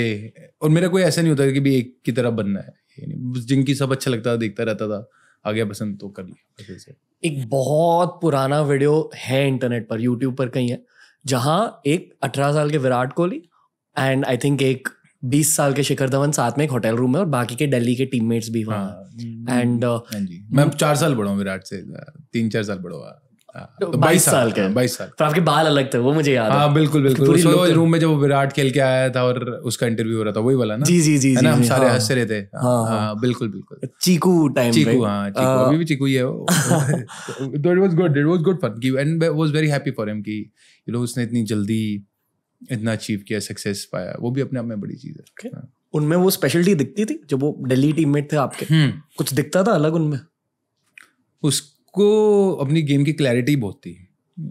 और मेरा कोई ऐसा नहीं होता कि भी एक की तरह बनना है जिनकी सब अच्छा लगता था देखता रहता था आ गया पसंद तो कर लिया एक बहुत पुराना वीडियो है इंटरनेट पर यूट्यूब पर कहीं है जहां एक अठारह साल के Virat Kohli and I think एक बीस साल के शिखर धवन साथ में एक होटल रूम है और बाकी के दिल्ली के टीममेट्स भी वहाँ एंड हाँ। uh, हाँ मैं चार साल बड़ा हूँ विराट से तीन चार साल बड़ा हुआ हाँ, तो तो बाईस साल बाईस साल तो आपके बाल अलग थे वो मुझे याद हाँ बिल्कुल बिल्कुल रूम में जब विराट खेल के आया था और उसका इंटरव्यू हो रहा था वही वाला ना जी जी जी ना हम सारे हंस रहे थे बिल्कुल बिल्कुल चीकू टाइम चीकू हाँ uh, अभी भी चीकू ही है वो it was good it was good fun and was very happy for him कि यू नो उसने इतनी जल्दी इतना अचीव किया सक्सेस पाया वो भी अपने आप में बड़ी चीज़ है okay. हाँ। उनमें वो स्पेशलिटी दिखती थी जब वो दिल्ली टीममेट थे आपके हम्म। कुछ दिखता था अलग उनमें उसको अपनी गेम की क्लैरिटी बहुत थी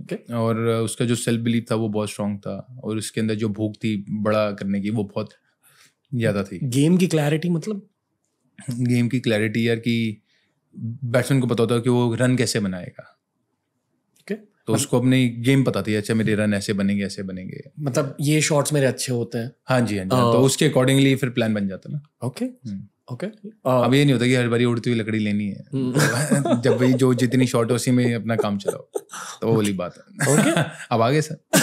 okay. और उसका जो सेल्फ बिलीव था वो बहुत स्ट्रांग था और उसके अंदर जो भूख थी बड़ा करने की वो बहुत ज़्यादा थी गेम की क्लैरिटी मतलब गेम की क्लैरिटी यार कि बैट्समैन को पता होता कि वो रन कैसे बनाएगा तो उसको अपनी गेम पता थी अच्छा मेरे रन ऐसे बनेंगे ऐसे बनेंगे मतलब ये शॉट्स मेरे अच्छे होते हैं हाँ जी हाँ जी हाँ, तो उसके अकॉर्डिंगली फिर प्लान बन जाता ना ओके ओके हम्म। अब ये नहीं होता कि हर बारी उड़ती हुई लकड़ी लेनी है हम्म। जब भी जो जितनी शॉर्ट उसी में अपना काम चलाओ तो वो वाली बात है ओके अब आगे सर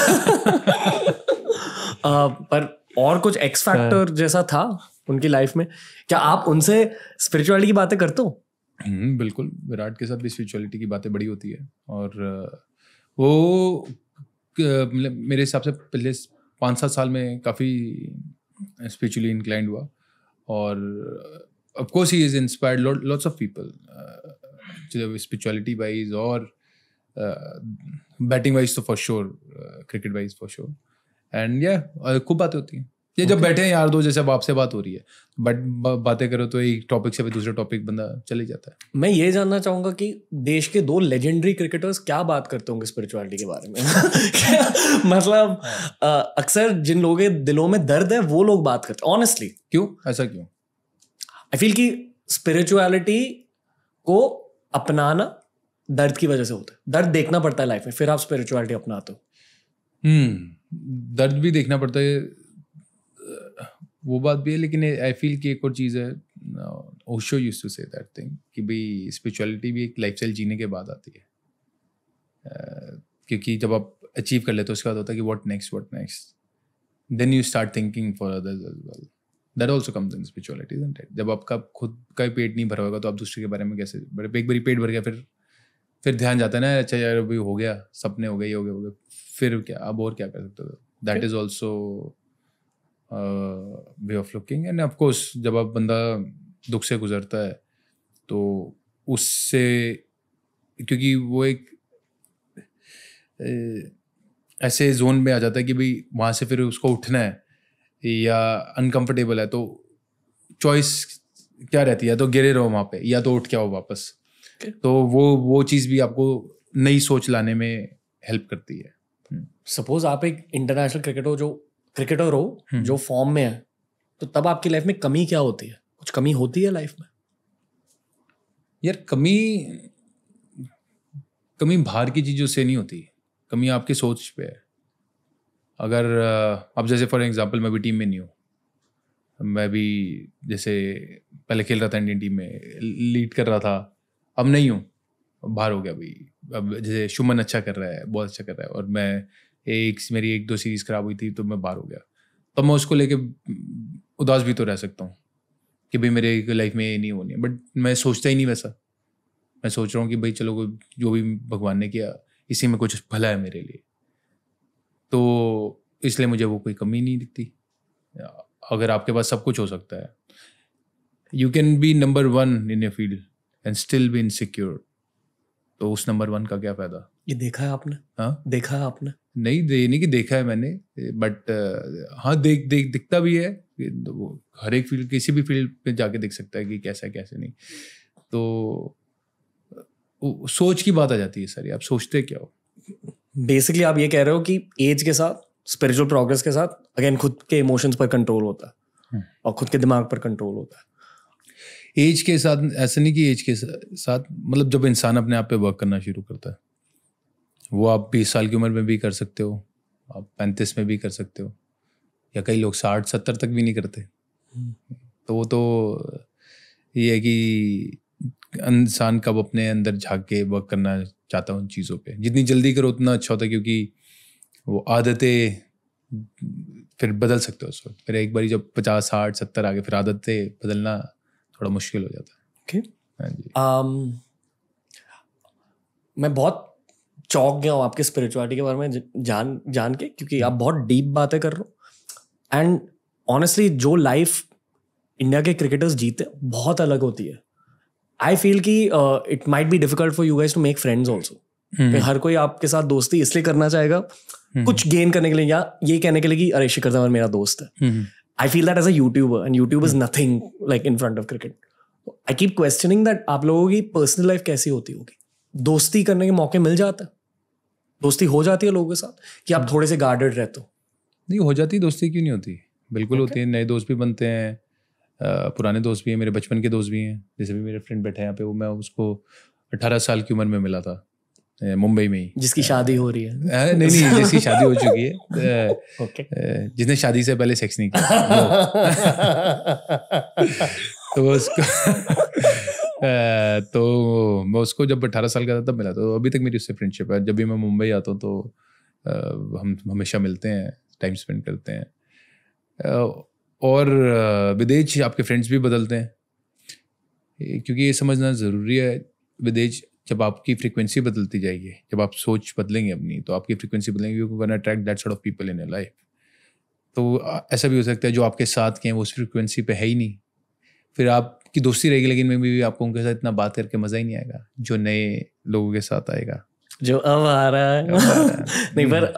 पर और कुछ एक्स फैक्टर हाँ। जैसा था उनकी लाइफ में क्या आप उनसे स्पिरिचुअलिटी की बातें करते हो हम्म, बिल्कुल विराट के साथ भी स्पिरिचुअलिटी की बातें बड़ी होती है और वो मतलब मेरे हिसाब से पहले पाँच सात साल में काफ़ी स्परिचुअली इंक्लाइंड हुआ और of course he is inspired lots of people spirituality wise और बैटिंग uh, वाइज तो for sure cricket wise for sure and यह खूब बातें होती हैं ये जब बैठे हैं यार दो जैसे अब आपसे बात हो रही है बट बातें करो तो एक टॉपिक से भी दूसरे टॉपिक बंदा चले जाता है मैं ये जानना चाहूंगा कि देश के दो लेजेंडरी क्रिकेटर्स क्या बात करते होंगे स्पिरिचुअलिटी के बारे में मतलब हाँ। अक्सर जिन लोगों के दिलों में दर्द है वो लोग बात करते ऑनेस्टली क्यों ऐसा क्यों आई फील कि स्पिरिचुअलिटी को अपनाना दर्द की वजह से होता है दर्द देखना पड़ता है लाइफ में फिर आप स्पिरिचुअलिटी अपनाते हो हम्म दर्द भी देखना पड़ता है वो बात भी है लेकिन आई फील कि एक और चीज़ है Osho use to say that thing कि भाई स्पिरिचुअलिटी भी एक लाइफ जीने के बाद आती है uh, क्योंकि जब आप अचीव कर लेते हो उसके बाद होता है कि what next what next then you start thinking for others as well that also comes in spirituality जब आपका खुद का पेट नहीं भरा होगा तो आप दूसरे के बारे में कैसे एक बार पेट भर गया फिर फिर ध्यान जाता है ना अच्छा यार अभी हो गया सपने हो गए ये हो गए हो गए फिर क्या अब और क्या कर सकते हो that is also way of looking and of course जब आप बंदा दुख से गुजरता है तो उससे क्योंकि वो एक ऐसे जोन में आ जाता है कि भाई वहाँ से फिर उसको उठना है या अनकंफर्टेबल है तो चॉइस क्या रहती है तो गिरे रहो वहाँ पे या तो उठ के आओ वापस okay. तो वो वो चीज़ भी आपको नई सोच लाने में हेल्प करती है सपोज आप एक इंटरनेशनल क्रिकेटर हो जो क्रिकेटर हो हम्म। जो फॉर्म में है तो तब आपकी लाइफ में कमी क्या होती है कुछ कमी होती है लाइफ में यार कमी कमी बाहर की चीज़ों से नहीं होती कमी आपकी सोच पे है अगर अब जैसे फॉर एग्जांपल मैं भी टीम में नहीं हूँ मैं भी जैसे पहले खेल रहा था इंडियन टीम में लीड कर रहा था अब नहीं हूँ बाहर हो गया अभी अब जैसे शुमन अच्छा कर रहा है बहुत अच्छा कर रहा है और मैं एक मेरी एक दो सीरीज खराब हुई थी तो मैं बाहर हो गया तो मैं उसको लेके उदास भी तो रह सकता हूँ कि भाई मेरे लाइफ में ये नहीं होनी है बट मैं सोचता ही नहीं वैसा मैं सोच रहा हूँ कि भाई चलो जो भी भगवान ने किया इसी में कुछ भला है मेरे लिए तो इसलिए मुझे वो कोई कमी नहीं दिखती अगर आपके पास सब कुछ हो सकता है you can be number one in a field and still be insecure तो उस नंबर वन का क्या फायदा ये देखा है आपने हाँ देखा है आपने नहीं नहीं कि देखा है मैंने बट हाँ देख देख दिखता भी है वो हर एक फील्ड किसी भी फील्ड में जाके देख सकता है कि कैसा कैसे नहीं तो सोच की बात आ जाती है सर आप सोचते क्या हो बेसिकली आप ये कह रहे हो कि एज के साथ स्पिरिचुअल प्रोग्रेस के साथ अगेन खुद के इमोशंस पर कंट्रोल होता है हम्म। और खुद के दिमाग पर कंट्रोल होता है एज के साथ ऐसा नहीं कि एज के साथ मतलब जब इंसान अपने आप पे वर्क करना शुरू करता है वो आप बीस साल की उम्र में भी कर सकते हो आप पैंतीस में भी कर सकते हो या कई लोग साठ सत्तर तक भी नहीं करते तो वो तो ये है कि इंसान कब अपने अंदर झाँक के वर्क करना चाहता हूँ उन चीज़ों पे जितनी जल्दी करो उतना अच्छा होता है क्योंकि वो आदतें फिर बदल सकते हो उस वक्त फिर एक बार जब पचास साठ सत्तर आगे फिर आदतें बदलना थोड़ा मुश्किल हो जाता है ओके okay. हाँ um, मैं बहुत चौक गया हूँ आपके स्पिरिचुअलिटी के बारे में जान जान के क्योंकि आप बहुत डीप बातें कर रहे हो एंड ऑनेस्टली जो लाइफ इंडिया के क्रिकेटर्स जीते बहुत अलग होती है आई फील कि it might be difficult for you guys to make friends also हर कोई आपके साथ दोस्ती इसलिए करना चाहेगा hmm. कुछ गेन करने के लिए या ये कहने के लिए कि अरे शिखर धवन मेरा दोस्त है hmm. I feel that as a and YouTube is nothing like in front of cricket I keep questioning that आप लोगों की पर्सनल लाइफ कैसी होती होगी दोस्ती करने के मौके मिल जाता दोस्ती हो जाती है लोगों के साथ कि आप थोड़े से गार्डेड रहते हो नहीं हो जाती दोस्ती क्यों नहीं होती बिल्कुल okay. होती है नए दोस्त भी बनते हैं पुराने दोस्त भी हैं मेरे बचपन के दोस्त भी हैं जैसे भी मेरे फ्रेंड बैठे हैं यहाँ पे वो मैं उसको अट्ठारह साल की उम्र में मिला था मुंबई में ही जिसकी शादी हो रही है नहीं नहीं जिसकी शादी हो चुकी है okay. जिसने शादी से पहले सेक्स नहीं किया तो वो उसको तो मैं उसको जब अठारह साल का था तब मिला तो अभी तक मेरी उससे फ्रेंडशिप है जब भी मैं मुंबई आता हूँ तो हम हमेशा मिलते हैं टाइम स्पेंड करते हैं और विदेश आपके फ्रेंड्स भी बदलते हैं क्योंकि ये समझना ज़रूरी है विदेश जब आपकी फ्रीक्वेंसी बदलती जाएगी जब आप सोच बदलेंगे अपनी तो आपकी फ्रीक्वेंसी बदलेंगे you can attract that sort of people in life तो ऐसा भी हो सकता है जो आपके साथ के हैं वो उस फ्रिक्वेंसी पे है ही नहीं फिर आपकी दोस्ती रहेगी लेकिन मे भी आपको उनके साथ इतना बात करके मज़ा ही नहीं आएगा जो नए लोगों के साथ आएगा जो अब आ रहा है नहीं पर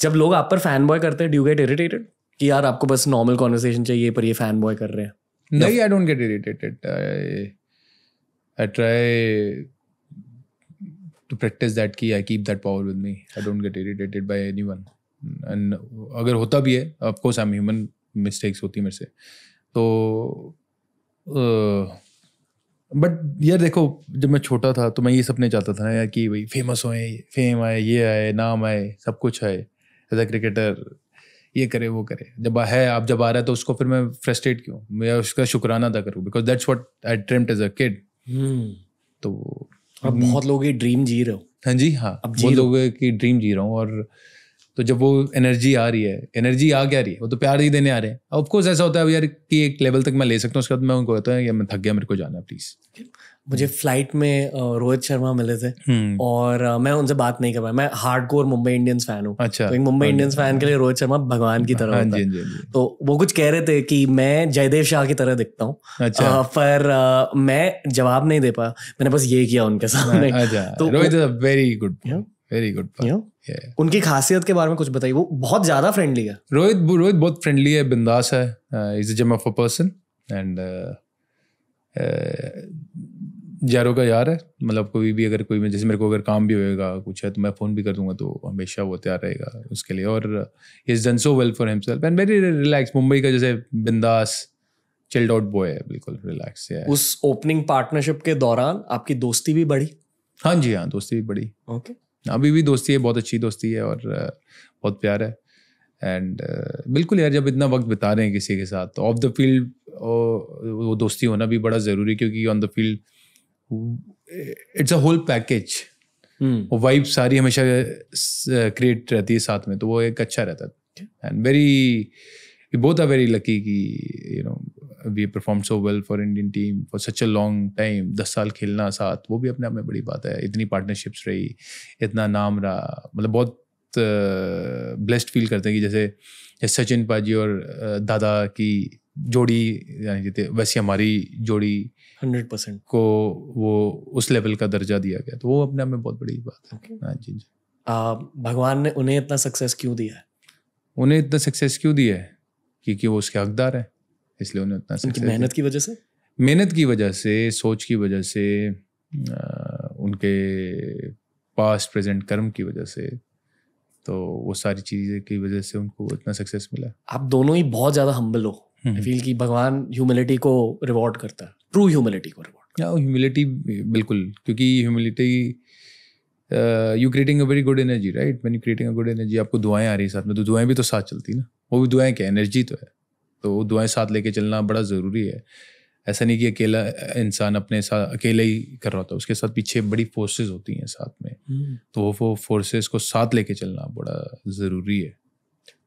जब लोग आप पर फैन बॉय करते हैं ड्यू गेट इरिटेटेड कि यार आपको बस नॉर्मल कॉन्वर्सेशन चाहिए पर ये फैन बॉय कर रहे हैं नहीं I don't get irritated I try to practice that key i keep that power with me i don't get irritated by anyone and अगर होता भी है of course i'm human mistakes होती मेरे से तो बट यार देखो जब मैं छोटा था तो मैं ये सपने चाहता था ना यार कि भाई फेमस होए फेम आए ये आए नाम आए सब कुछ आए एज अ क्रिकेटर ये करे वो करे जब है आप जब आ रहा है तो उसको फिर मैं फ्रस्ट्रेट क्यों मैं उसका शुक्राना अदा करूँ because that's what I trained as a kid तो अब हम्म। बहुत लोग ये ड्रीम जी रहे हो हाँ जी हाँ अब बहुत लोग की ड्रीम जी रहा हूँ और तो जब वो एनर्जी आ रही है एनर्जी आ क्या रही है वो तो प्यार ही देने आ रहे हैं ऑफकोर्स ऐसा होता है यार कि एक लेवल तक मैं ले सकता हूँ उसके बाद मैं उनको कहता हूँ मैं थक गया मेरे को जाना है प्लीज़ मुझे फ्लाइट hmm. में रोहित शर्मा मिले थे hmm. और मैं उनसे बात नहीं कर पाया मैं hard core Mumbai Indians fan हूँ अच्छा, तो एक मुंबई इंडियंस फैन के लिए रोहित शर्मा भगवान की तरह हाँ होता है हाँ हाँ तो वो कुछ कह रहे थे कि मैं जयदेव शाह की तरह दिखता हूँ अच्छा, पर मैं जवाब नहीं दे पाया मैंने बस ये किया उनके सामने अच्छा। तो Rohit very good very good उनकी खासियत के बारे में कुछ बताइए वो बहुत ज्यादा फ्रेंडली है रोहित रोहित बहुत फ्रेंडली है बिंदास है इज अ पर्सन एंड जैरो का यार है मतलब कोई भी अगर कोई जैसे मेरे को अगर काम भी होएगा कुछ है तो मैं फ़ोन भी कर दूंगा तो हमेशा वो तैयार रहेगा उसके लिए और is done so well for himself and very relax Mumbai का जैसे बिंदास चिल्ड आउट बॉय है बिल्कुल रिलैक्स है उस ओपनिंग पार्टनरशिप के दौरान आपकी दोस्ती भी बढ़ी हाँ जी हाँ दोस्ती भी बढ़ी ओके okay. अभी भी दोस्ती है बहुत अच्छी दोस्ती है और बहुत प्यार है एंड बिल्कुल यार जब इतना वक्त बिता रहे हैं किसी के साथ तो ऑफ द फील्ड वो दोस्ती होना भी बड़ा ज़रूरी क्योंकि on the field it's a whole package वो वाइब सारी हमेशा क्रिएट uh, रहती है साथ में तो वो एक अच्छा रहता है and very both are very lucky कि you know we perform so well for Indian team for such a long time दस साल खेलना साथ वो भी अपने आप में बड़ी बात है इतनी पार्टनरशिप्स रही इतना नाम रहा मतलब बहुत ब्लेस्ड uh, फील करते हैं कि जैसे सचिन पाजी और uh, दादा की जोड़ी यानी जीते वैसी हमारी जोड़ी हंड्रेड परसेंट को वो उस लेवल का दर्जा दिया गया तो वो अपने आप में बहुत बड़ी बात है okay. हाँ जी जी भगवान ने उन्हें इतना सक्सेस क्यों दिया है उन्हें इतना सक्सेस क्यों दिया है क्योंकि वो उसके हकदार हैं इसलिए उन्हें उतना मेहनत की वजह से मेहनत की वजह से सोच की वजह से आ, उनके पास्ट प्रेजेंट कर्म की वजह से तो वो सारी चीज़ें की वजह से उनको इतना सक्सेस मिला आप दोनों ही बहुत ज़्यादा हम्बल हो फील हम्म। की भगवान ह्यूमिलिटी को रिवॉर्ड करता है ट्रू ह्यूमिलिटी को रिवॉर्ड ह्यूमिलिटी बिल्कुल क्योंकि humility you creating a very good energy right man you creating a good energy आपको दुआएं आ रही है साथ में तो दुआएं भी तो साथ चलती ना वो भी दुआएं क्या एनर्जी तो है तो वो दुआएं साथ लेके चलना बड़ा ज़रूरी है ऐसा नहीं कि अकेला इंसान अपने साथ अकेले ही कर रहा होता है उसके साथ पीछे बड़ी फोर्सेज होती हैं साथ में hmm. तो वो वो फोर्सेज को साथ लेके चलना बड़ा ज़रूरी है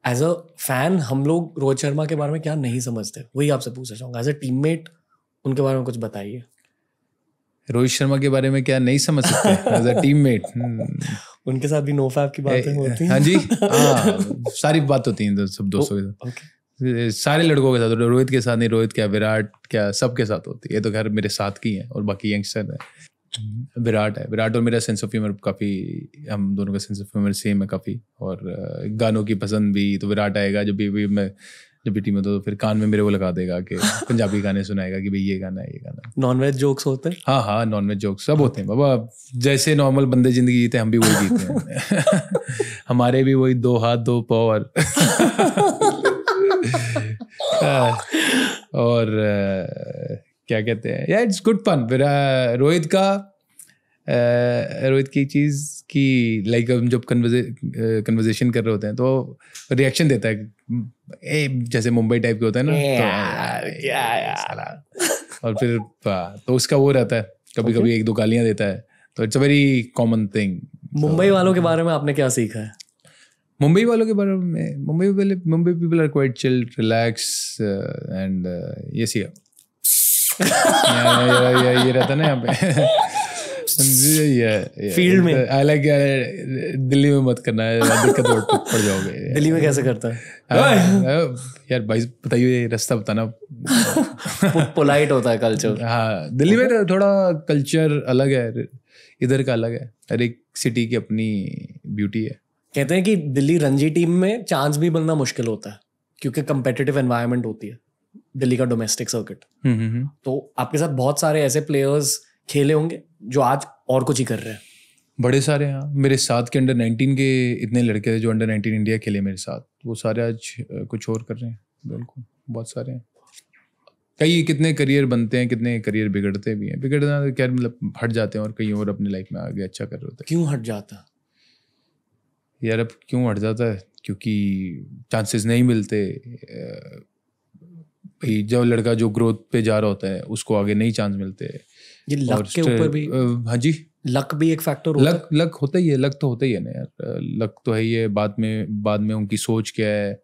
एज अ फैन हम लोग रोहित शर्मा के बारे में क्या नहीं समझते वही आपसे पूछना चाहूँगा एज अ टीममेट उनके बारे में कुछ बताइए रोहित शर्मा के बारे में क्या नहीं समझ सकते एज अ टीममेट उनके साथ भी नोफैब की बातें होती हैं हाँ जी हाँ सारी बात होती है सब दोस्तों के साथ सारे लड़कों के साथ रोहित के साथ नहीं रोहित क्या विराट क्या सबके साथ होती है ये तो खैर मेरे साथ की है और बाकी यंगस्टर है हम्म। विराट है विराट और मेरा सेंस ऑफ ह्यूमर काफ़ी हम दोनों का सेंस ऑफ ह्यूमर सेम है काफ़ी और गानों की पसंद भी तो विराट आएगा जब भी, भी मैं डिप्टी में तो फिर कान में मेरे वो लगा देगा कि पंजाबी गाने सुनाएगा कि भाई ये गाना है ये गाना नॉनवेज जोक्स होते हैं हाँ हाँ नॉनवेज जोक्स सब होते हैं बाबा जैसे नॉर्मल बंदे जिंदगी जीते हम भी वही जीते हैं हमारे भी वही दो हाथ दो पाव और हाँ, और क्या कहते हैं या इट्स गुड फन फिर रोहित का रोहित की चीज़ की लाइक हम जब कन्वर्जेशन कर रहे होते हैं तो रिएक्शन देता है ए जैसे मुंबई टाइप के होता है ना yeah, तो, yeah, yeah. और फिर हाँ, तो उसका वो रहता है कभी okay. कभी एक दो गालियां देता है तो it's a very common thing Mumbai तो वालों के बारे में आपने क्या सीखा है मुंबई वालों के बारे में मुंबई वाले Mumbai people are quite chill relax and ये सी ये रहता ना यहाँ पे फील्ड में अलग दिल्ली में मत करना है तो पड़ जाओगे दिल्ली में कैसे करता है हाँ, हाँ, यार भाई बताइए रास्ता बताना पोलाइट होता है कल्चर हाँ दिल्ली में तो थोड़ा कल्चर अलग है इधर का अलग है हर एक सिटी की अपनी ब्यूटी है कहते हैं कि दिल्ली रणजी टीम में चांस भी मिलना मुश्किल होता है क्योंकि कंपेटिटिव एनवायरनमेंट होती है दिल्ली का डोमेस्टिक हम्म, सर्किट हम्म, हम्म। तो आपके साथ बहुत सारे ऐसे प्लेयर्स खेले होंगे जो आज और कुछ ही कर रहे हैं बड़े सारे हैं मेरे साथ के अंडर नाइनटीन के इतने लड़के थे जो अंडर नाइनटीन इंडिया खेले मेरे साथ वो सारे आज कुछ और कर रहे हैं बिल्कुल बहुत सारे हैं कई कितने करियर बनते हैं कितने करियर बिगड़ते भी हैं बिगड़ना क्या तो मतलब हट जाते हैं और कई और अपनी लाइफ में आगे अच्छा कर रहे होते हैं क्यों हट जाता यार अब क्यों हट जाता है क्योंकि चांसेस नहीं मिलते भाई जब लड़का जो ग्रोथ पे जा रहा होता है उसको आगे नहीं चांस मिलते ये लक के ऊपर भी हाँ जी लक भी एक फैक्टर लक लक होता ही है लक तो होता ही है ना यार लक तो है ये बाद में बाद में उनकी सोच क्या है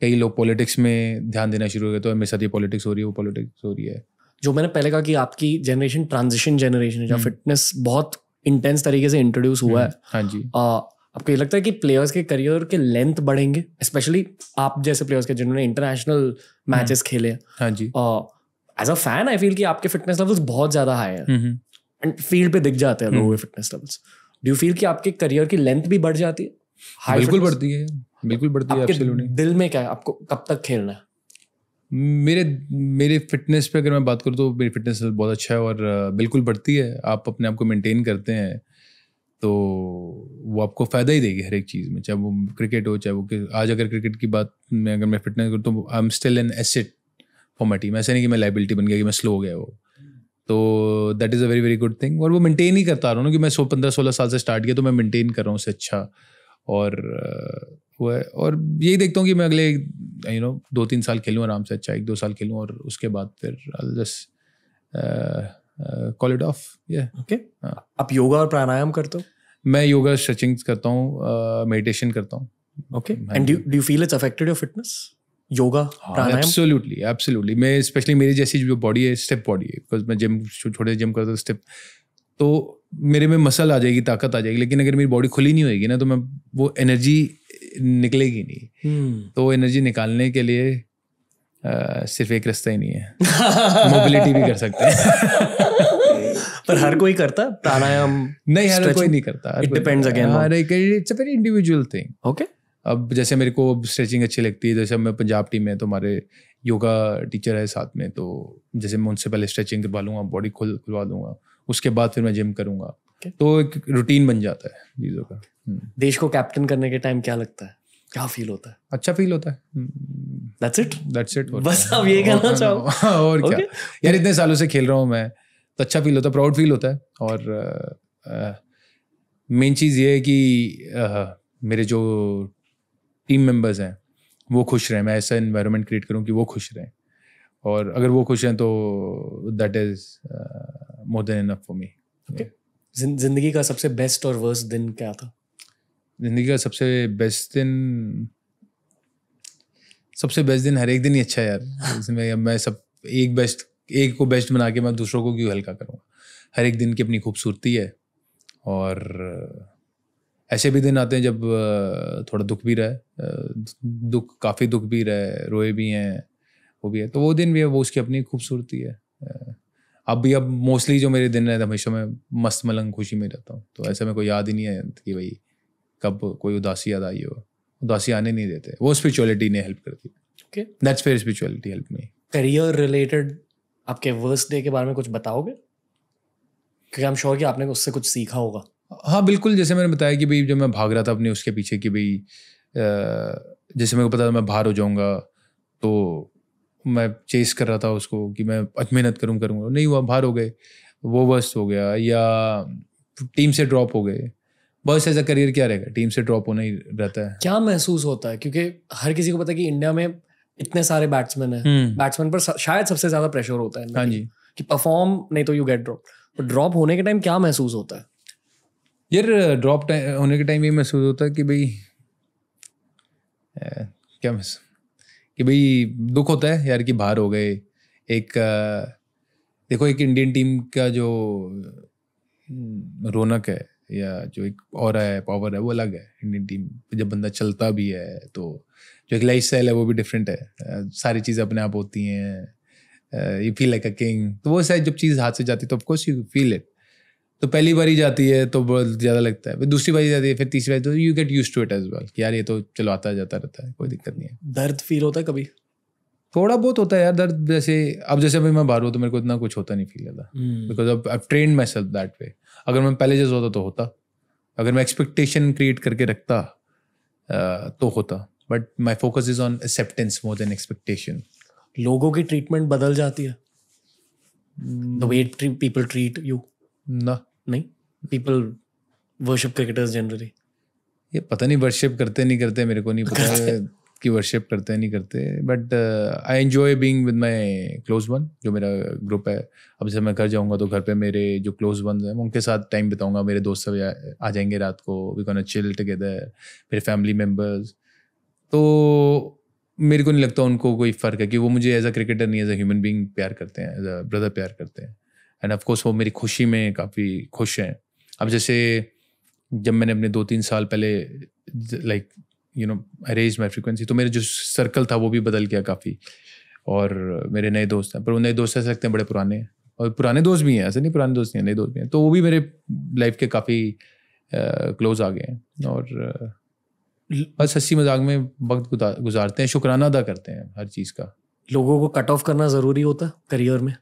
कई लोग पॉलिटिक्स में ध्यान देना शुरू हो गए तो मेरे साथ ये पॉलिटिक्स हो रही है वो पॉलिटिक्स हो रही है जो मैंने पहले कहा कि आपकी जनरेशन ट्रांजिशन जनरेशन है जहाँ फिटनेस हम्म। बहुत इंटेंस तरीके से इंट्रोड्यूस हुआ है हम्म, हाँ जी आ, आपको ये लगता है कि प्लेयर्स के करियर के लेंथ बढ़ेंगे स्पेशली आप जैसे प्लेयर्स के जिन्होंने इंटरनेशनल मैचेस हम्म। खेले हैं हाँ जी आ, as a fan I feel कि आपके फिटनेस लेवल्स बहुत ज्यादा हाई है एंड फील्ड पे दिख जाते हैं लोगों के fitness levels do you feel कि आपके करियर की लेंथ भी बढ़ जाती है बिल्कुल बढ़ती है बिल्कुल बढ़ती है दिल में क्या है आपको कब तक खेलना है मेरे मेरे फिटनेस पे अगर मैं बात करूँ तो मेरी फिटनेस बहुत अच्छा है और बिल्कुल बढ़ती है आप अपने आप को मेंटेन करते हैं तो वो आपको फ़ायदा ही देगी हर एक चीज़ में चाहे वो क्रिकेट हो चाहे वो आज अगर क्रिकेट की बात में अगर मैं फिटनेस करूँ तो I am still an asset for my team ऐसे नहीं कि मैं लाइबिलिटी बन गया कि मैं स्लो हो गया वो तो that is a very very good thing और वो मेनटेन ही करता रहा हूँ कि मैं सो पंद्रह सोलह साल से स्टार्ट किया तो मैं मेनटेन कर रहा हूँ उससे अच्छा और वो है और यही देखता हूँ कि मैं अगले यू नो दो तीन साल खेलूँ आराम से अच्छा एक दो साल खेलूँ और उसके बाद फिर जस्ट कॉल इट ऑफ ये ओके आप योगा और प्राणायाम करते हो मैं योगा स्ट्रेचिंग करता हूँ मेडिटेशन करता हूँ okay and do you feel it's affected your fitness yoga absolutely हाँ, एब्सोल्युटली मैं स्पेशली मेरी जैसी जो बॉडी है स्टेप बॉडी है बिकॉज मैं जिम छोटे जिम करता था स्टेप तो मेरे में मसल आ जाएगी ताकत आ जाएगी लेकिन अगर मेरी बॉडी खुली नहीं होगी ना तो मैं वो एनर्जी निकलेगी नहीं hmm. तो एनर्जी निकालने के लिए आ, सिर्फ एक रास्ता ही नहीं है मोबिलिटी भी कर सकते हैं पर हर कोई करता प्राणायाम नहीं हर कोई नहीं करता it depends again it's a very individual thing okay अब जैसे मेरे को स्ट्रेचिंग अच्छी लगती है जैसे मैं पंजाब टीम में तो हमारे योगा टीचर है साथ में तो जैसे मैं उनसे पहले स्ट्रेचिंग करवा लूँगा बॉडी खुल खुलवा दूंगा उसके बाद फिर मैं जिम करूँगा okay. तो एक रूटीन बन जाता है चीज़ों का हम्म। देश को कैप्टन करने के टाइम क्या लगता है क्या फील होता है अच्छा फील होता है दैट्स इट दैट्स इट बस अब ये कहना चाहो और क्या okay. यार इतने सालों से खेल रहा हूँ मैं तो अच्छा फील होता है प्राउड फील होता है और मेन चीज़ ये है कि आ, मेरे जो टीम मेंबर्स हैं वो खुश रहें मैं ऐसा इन्वायरमेंट क्रिएट करूँ कि वो खुश रहें और अगर वो खुश हैं तो that is more than enough for me जिंदगी का सबसे बेस्ट और वर्स्ट दिन क्या था जिंदगी का सबसे बेस्ट दिन सबसे बेस्ट दिन हर एक दिन ही अच्छा है यार इसमें मैं सब एक बेस्ट एक को बेस्ट बना के मैं दूसरों को क्यों हल्का करूँगा हर एक दिन की अपनी खूबसूरती है और ऐसे भी दिन आते हैं जब थोड़ा दुख भी रहे दुख काफ़ी दुख भी रहे रोए भी हैं वो भी है तो वो दिन भी है वो उसकी अपनी खूबसूरती है अब भी अब मोस्टली जो मेरे दिन रहते हमेशा मैं मस्त मलंग खुशी में रहता हूँ तो ऐसे में कोई याद ही नहीं है कि भाई कब कोई उदासी याद आई हो उदासी आने नहीं देते वो स्पिरिचुअलिटी ने हेल्प करती okay that's fair spirituality help me career related आपके वर्स्ट डे के बारे में कुछ बताओगे क्योंकि आई एम श्योर कि आपने उससे कुछ सीखा होगा हाँ बिल्कुल जैसे मैंने बताया कि भाई जब मैं भाग रहा था अपने उसके पीछे कि भाई जैसे मेरे को पता था मैं बाहर हो जाऊँगा तो मैं चेस कर रहा था उसको कि मैं मेहनत करूँ करूँगा नहीं हुआ बाहर हो गए वो बस हो गया या टीम से ड्रॉप हो गए बस एज अ करियर क्या रहेगा टीम से ड्रॉप होना ही रहता है क्या महसूस होता है क्योंकि हर किसी को पता है कि इंडिया में इतने सारे बैट्समैन हैं बैट्समैन हम्म। पर शायद सबसे ज्यादा प्रेशर होता है हाँ जी कि परफॉर्म नहीं तो यू गेट ड्रॉप ड्रॉप होने के टाइम क्या महसूस होता है यार ड्रॉप होने के टाइम ये महसूस होता है कि भाई क्या महसूस कि भाई दुख होता है यार कि बाहर हो गए एक देखो एक इंडियन टीम का जो रौनक है या जो एक और है पावर है वो अलग है इंडियन टीम जब बंदा चलता भी है तो जो एक लाइफ स्टाइल है वो भी डिफरेंट है सारी चीज़ें अपने आप होती हैं you feel like a king तो वो शायद जब चीज़ हाथ से जाती है तो ऑफकोर्स यू फील इट तो पहली बारी जाती है तो बहुत ज़्यादा लगता है फिर दूसरी बारी जाती है फिर तीसरी बारी तो you get use to it as well यार ये तो चलो आता जाता रहता है कोई दिक्कत नहीं है दर्द फील होता है कभी थोड़ा बहुत होता है यार दर्द जैसे अब जैसे अभी मैं बाहर हूँ तो मेरे को इतना कुछ होता नहीं फील होता बिकॉज अब I train myself that way अगर मैं पहले जैसे होता तो होता अगर मैं एक्सपेक्टेशन क्रिएट करके रखता तो होता but my focus is on acceptance more than expectation लोगों की ट्रीटमेंट बदल जाती है the way people treat you ना नहीं पीपल वर्शिप क्रिकेटर्स जनरली ये पता नहीं वर्शिप करते नहीं करते मेरे को नहीं पता कि वर्शिप करते नहीं करते but I enjoy being with my close one जो मेरा ग्रुप है अब जब मैं घर जाऊँगा तो घर पे मेरे जो क्लोज वन हैं उनके साथ टाइम बिताऊँगा मेरे दोस्त सब आ जाएंगे रात को वी कॉन चिल टुगेदर मेरे फैमिली मेम्बर्स तो मेरे को नहीं लगता उनको कोई फ़र्क है कि वो मुझे एज अ क्रिकेटर नहीं एज अ ह्यूमन बींग प्यार करते हैं एज अ ब्रदर प्यार करते हैं एंड ऑफकोर्स वो मेरी खुशी में काफ़ी खुश हैं अब जैसे जब मैंने अपने दो तीन साल पहले like you know arrange my frequency तो मेरा जो सर्कल था वो भी बदल गया काफ़ी और मेरे नए दोस्त हैं पर वो नए दोस्त ऐसे लगते हैं बड़े पुराने और पुराने दोस्त भी हैं ऐसे नहीं पुराने दोस्त हैं नए दोस्त भी हैं तो वो भी मेरे लाइफ के काफ़ी क्लोज आ गए हैं और बस हंसी मजाक में वक्त गुजारते हैं शुक्राना अदा करते हैं हर चीज़ का लोगों को कट ऑफ करना ज़रूरी होता करियर में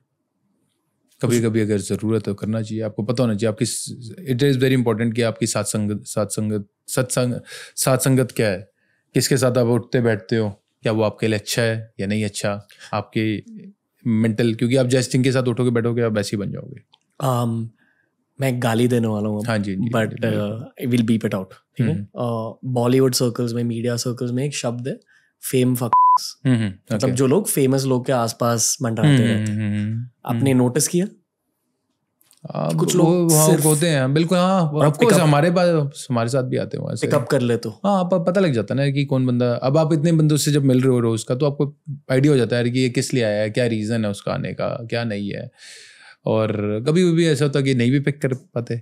कभी कभी अगर ज़रूरत हो करना चाहिए आपको पता होना चाहिए आपकी इट इज़ वेरी इंपॉर्टेंट कि आपकी सात संगत सात संगत सत्संग सात संगत क्या है किसके साथ आप उठते बैठते हो क्या वो आपके लिए अच्छा है या नहीं अच्छा आपके मेंटल क्योंकि आप जैसे थिंग के साथ उठोगे बैठोगे आप वैसे ही बन जाओगे um, मैं गाली देने वाला हूँ हाँ जी but will beep it out ठीक है बॉलीवुड हम्म। सर्कल्स uh, में मीडिया सर्कल्स में एक शब्द है फेम हम्म, फक हम्म, मतलब जो लोग फेमस लोग के आसपास मंडराते हम्म, रहते हैं आपने नोटिस किया कुछ लोग होते हैं बिल्कुल हाँ और ऑफकोर्स हमारे पास हमारे साथ भी आते हैं पिकअप कर ले तो हाँ आप पता लग जाता है ना कि कौन बंदा अब आप इतने बंदों से जब मिल रहे हो रोज का तो आपको आइडिया हो जाता है कि ये किस लिए आया है क्या रीज़न है उसका आने का क्या नहीं है और कभी भी ऐसा होता कि नहीं भी पिक कर पाते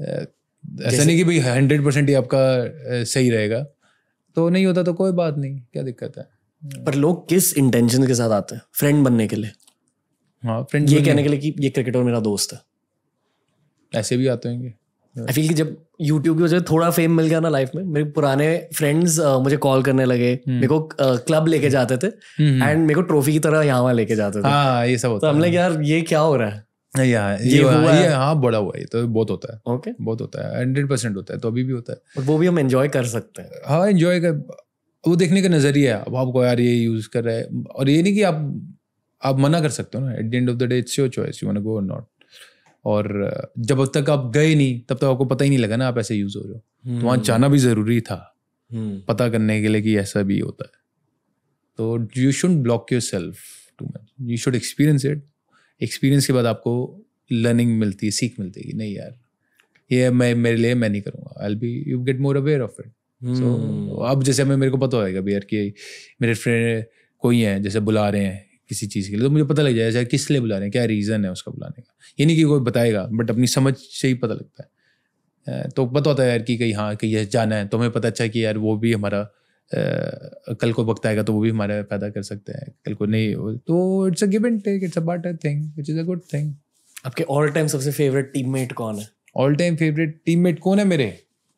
ऐसा नहीं कि भाई हंड्रेड परसेंट ही आपका सही रहेगा तो नहीं होता तो कोई बात नहीं क्या दिक्कत है पर लोग किस इंटेंशन के साथ आते हैं फ्रेंड बनने के लिए हाँ फ्रेंड ये कहने के लिए कि ये क्रिकेटर मेरा दोस्त है ऐसे भी आते होंगे आई फील कि जब यूट्यूब की वजह से थोड़ा फेम मिल गया ना लाइफ में मेरे पुराने फ्रेंड्स मुझे कॉल करने लगे हम्म। मेरे को क्लब लेके जाते थे एंड हम्म, हम्म। मेरे को ट्रॉफी की तरह यहाँ वहाँ लेके जाते थे हाँ ये सब होता तो हमने यार ये क्या हो रहा है हाँ, हाँ बड़ा हुआ है तो बहुत होता है तो अभी भी होता है वो हाँ वो देखने का नजरिया है अब आपको यार ये यूज कर रहे हैं और ये नहीं कि आप आप मना कर सकते हो ना at the end of the day it's your choice you go not और जब तक आप गए नहीं तब तक आपको पता ही नहीं लगा ना आप ऐसे यूज हो रहे हो तो वहाँ hmm. जाना भी जरूरी था hmm. पता करने के लिए कि ऐसा भी होता है तो you should block yourself too much you should experience it experience के बाद आपको लर्निंग मिलती है सीख मिलती है कि नहीं यार ये मैं मेरे लिए मैं नहीं करूँगा I be you get more aware of it so अब जैसे मैं मेरे को पता होगा भी यार कि मेरे फ्रेंड कोई हैं जैसे बुला रहे हैं किसी चीज़ के लिए तो मुझे पता लग जाए जैसे किस लिए बुला रहे हैं क्या रीज़न है उसका बुलाने का ये नहीं कि कोई बताएगा बट अपनी समझ से ही पता लगता है तो पता होता है यार कि कहीं हाँ कहीं जाना है तो हमें पता अच्छा कि यार वो भी हमारा कल को वक्त आएगा तो वो भी हमारे पैदा कर सकते हैं कल को नहीं तो it's a give and take it's a barter thing which is a good thing आपके ऑल टाइम सबसे फेवरेट टीममेट कौन है ऑल टाइम फेवरेट टीममेट कौन है मेरे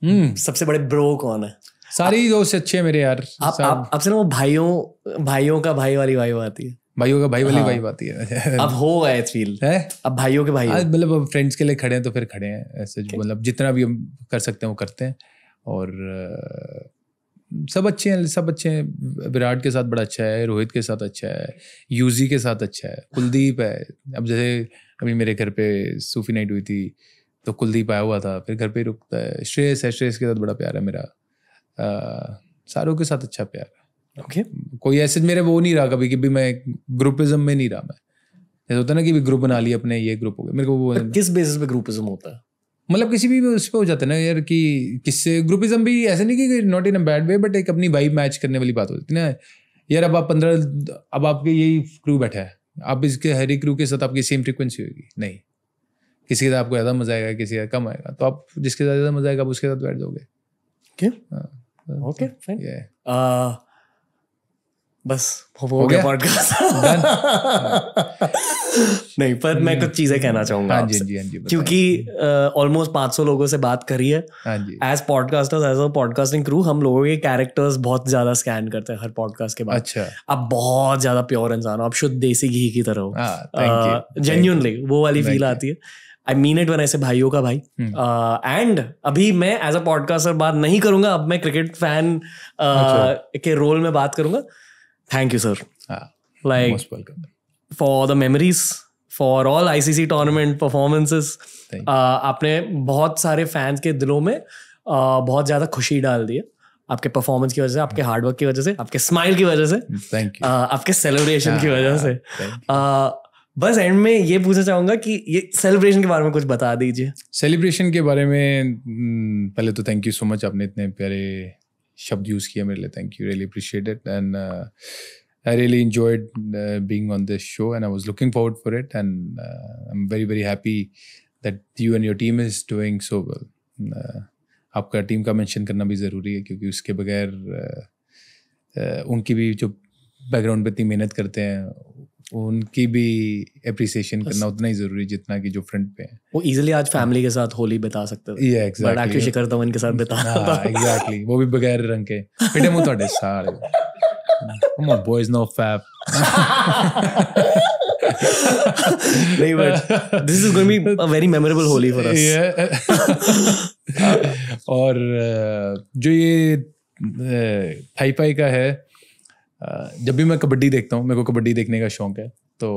हम्म सबसे बड़े ब्रो कौन है सारे ही दोस्त अच्छे हैं मेरे यार आप आप आपसे ना वो भाइयों भाइयों का भाई वाली वाइब आती है भाइयों का भाई वाली हाँ। वाइब आती है अब हो गए फील है अब भाइयों के भाई मतलब अब फ्रेंड्स के लिए खड़े हैं तो फिर खड़े हैं ऐसे मतलब जितना भी हम कर सकते हैं वो करते हैं और सब अच्छे हैं सब अच्छे हैं विराट के साथ बड़ा अच्छा है रोहित के साथ अच्छा है यूजी के साथ अच्छा है कुलदीप है अब जैसे अभी मेरे घर पे सूफी नाइट हुई थी तो कुलदीप आया हुआ था फिर घर पे ही रुकता है श्रेयस है श्रेयस के साथ बड़ा प्यार है मेरा सारों के साथ अच्छा प्यार है ओके okay. कोई ऐसे मेरे वो नहीं रहा कभी कि भी मैं ग्रुपिज्म में नहीं रहा मैं जैसे होता है ना कि ग्रुप बना लिया अपने ये ग्रुप हो गया मेरे को वो किस बेसिस पे ग्रुपिज्म होता है मतलब किसी भी उस पर हो जाता है ना यार कि किससे ग्रुपिज्म भी ऐसे नहीं कि not in a bad way but एक अपनी वाइब मैच करने वाली बात होती है ना यार अब आप पंद्रह अब आपके यही क्रू बैठा है आप इसके हर एक क्रू के साथ आपकी सेम फ्रिक्वेंसी होगी नहीं किसी के साथ आपको ज़्यादा मजा आएगा किसी का कम आएगा तो आप जिसके साथ ज़्यादा मजा आएगा आप उसके साथ बैठ जाओगे ओके फाइन हाँ, तो बस हो, हो गया पॉडकास्ट नहीं पर मैं हम्म। कुछ चीजें कहना चाहूंगा हाँ जी, हाँ जी, हाँ जी, क्योंकि ऑलमोस्ट पांच सौ लोगों से बात करी है as podcasters as a podcasting crew हम लोगों के कैरेक्टर्स बहुत ज्यादा स्कैन करते हैं हर पॉडकास्ट के बाद अच्छा आप बहुत ज्यादा प्योर इंसान हो आप शुद्ध देसी घी की तरह हो जेन्यूनली हाँ, वो वाली फील आती है आई मीन इट वन ऐसे भाइयों का भाई एंड हम्म। uh, अभी मैं एज अ पॉडकास्टर बात नहीं करूंगा अब मैं क्रिकेट फैन uh, के रोल में बात करूंगा thank you sir like for the memories for all I C C tournament performances आपने बहुत सारे फैंस के दिलों में uh, बहुत ज़्यादा खुशी डाल दी आपके परफॉर्मेंस की वजह से आपके हार्डवर्क की वजह से आपके स्माइल की वजह से थैंक यू uh, आपके सेलिब्रेशन की वजह से ah, uh, बस एंड में ये पूछना चाहूँगा कि ये सेलिब्रेशन के बारे में कुछ बता दीजिए सेलिब्रेशन के बारे में हम्म, पहले तो थैंक यू सो मच आपने इतने प्यारे शब्द यूज़ किया मेरे लिए thank you really appreciate it and I really enjoyed being on this show and I was looking forward for it and I am very very happy that you and your team is doing so well आपका team का mention करना भी ज़रूरी है क्योंकि उसके बगैर uh, uh, उनकी भी जो बैकग्राउंड पर इतनी मेहनत करते हैं उनकी भी अप्रिसिएशन करना उतना ही जरूरी जितना कि जो फ्रंट पे है वो इजीली आज फैमिली के साथ होली बिता सकते हैं या exactly but actually Shikhar Dhawan के साथ बिता रहा था एग्जैक्टली वो भी बगैर रंग के बेटे मु तोड़े ਸਾਰੇ come on boys no fap नहीं but this is going be a very memorable Holi for us और uh, जो ये uh, थाईपाई का है जब भी मैं कबड्डी देखता हूँ मेरे को कबड्डी देखने का शौक है तो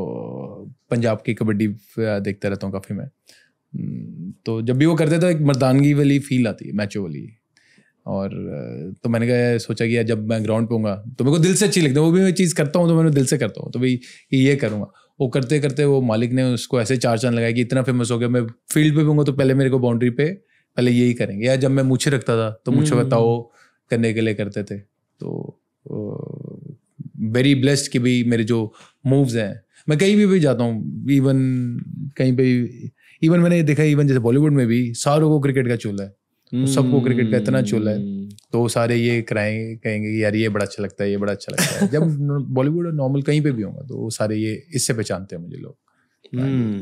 पंजाब की कबड्डी देखता रहता हूँ काफ़ी मैं हम्म, तो जब भी वो करते तो एक मर्दानगी वाली फील आती है मैचों वाली और तो मैंने कहा सोचा कि यार जब मैं ग्राउंड पे होऊंगा तो मेरे को दिल से अच्छी लगती है वो भी मैं चीज़ करता हूँ तो मैंने दिल से करता हूँ तो भाई ये करूँगा वो करते करते वो मालिक ने उसको ऐसे चार चांद लगाया कि इतना फेमस हो गया मैं फील्ड पे भी हूँगा तो पहले मेरे को बाउंड्री पे पहले यही करेंगे या जब मैं मुझे रखता था तो मुझे हम्म। बताओ करने के लिए करते थे तो वेरी ब्लेस्ड कि भाई मेरे जो मूव्स हैं मैं कहीं भी भी जाता हूँ इवन कहीं पे इवन मैंने देखा इवन जैसे बॉलीवुड में भी सारों को क्रिकेट का चूल्हा है mm. सबको क्रिकेट का इतना चूल्हा है तो सारे ये कराएंगे कहेंगे यार ये बड़ा अच्छा लगता है ये बड़ा अच्छा लगता है जब बॉलीवुड और नॉर्मल कहीं पे भी होगा तो सारे ये इससे पहचानते हैं मुझे लोग हम्म।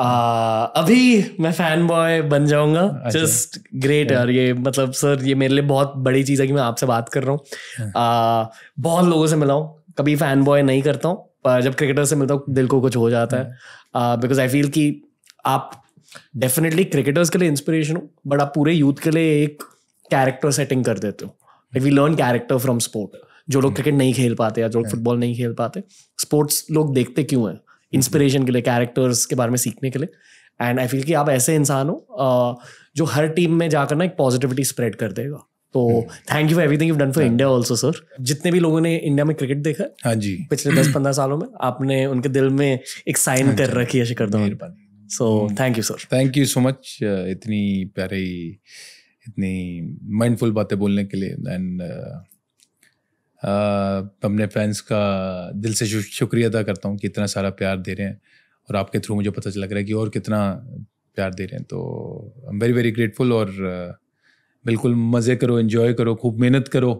अभी मैं फैन बॉय बन जाऊंगा जस्ट अच्छा। ग्रेट यार ये मतलब सर ये मेरे लिए बहुत बड़ी चीज़ है कि मैं आपसे बात कर रहा हूँ हाँ। बहुत लोगों से मिला हूँ कभी फैन बॉय नहीं करता हूँ पर जब क्रिकेटर से मिलता हूँ दिल को कुछ हो जाता है बिकॉज आई फील कि आप डेफिनेटली क्रिकेटर्स के लिए इंस्पिरेशन हो बट आप पूरे यूथ के लिए एक कैरेक्टर सेटिंग कर देते हो like we learn character from sport जो लोग क्रिकेट हाँ। नहीं खेल पाते या जो लोग फुटबॉल हाँ। नहीं खेल पाते स्पोर्ट्स लोग देखते क्यों हैं इंस्पिरेशन के लिए कैरेक्टर्स के बारे में सीखने के लिए एंड आई फील कि आप ऐसे इंसान हो जो हर टीम में जाकर ना एक पॉजिटिविटी स्प्रेड कर देगा तो thank you for everything you done for India also sir जितने भी लोगों ने इंडिया में क्रिकेट देखा हाँ जी पिछले दस पंद्रह सालों में आपने उनके दिल में एक साइन हाँ कर रखी है Shikhar Dhawan so thank you sir thank you so much इतनी प्यारी इतनी माइंडफुल बातें बोलने के लिए एंड अपने फैंस का दिल से शुक्रिया अदा करता हूँ कि इतना सारा प्यार दे रहे हैं और आपके थ्रू मुझे पता चल रहा है कि और कितना प्यार दे रहे हैं तो I am very very grateful और बिल्कुल मज़े करो इन्जॉय करो खूब मेहनत करो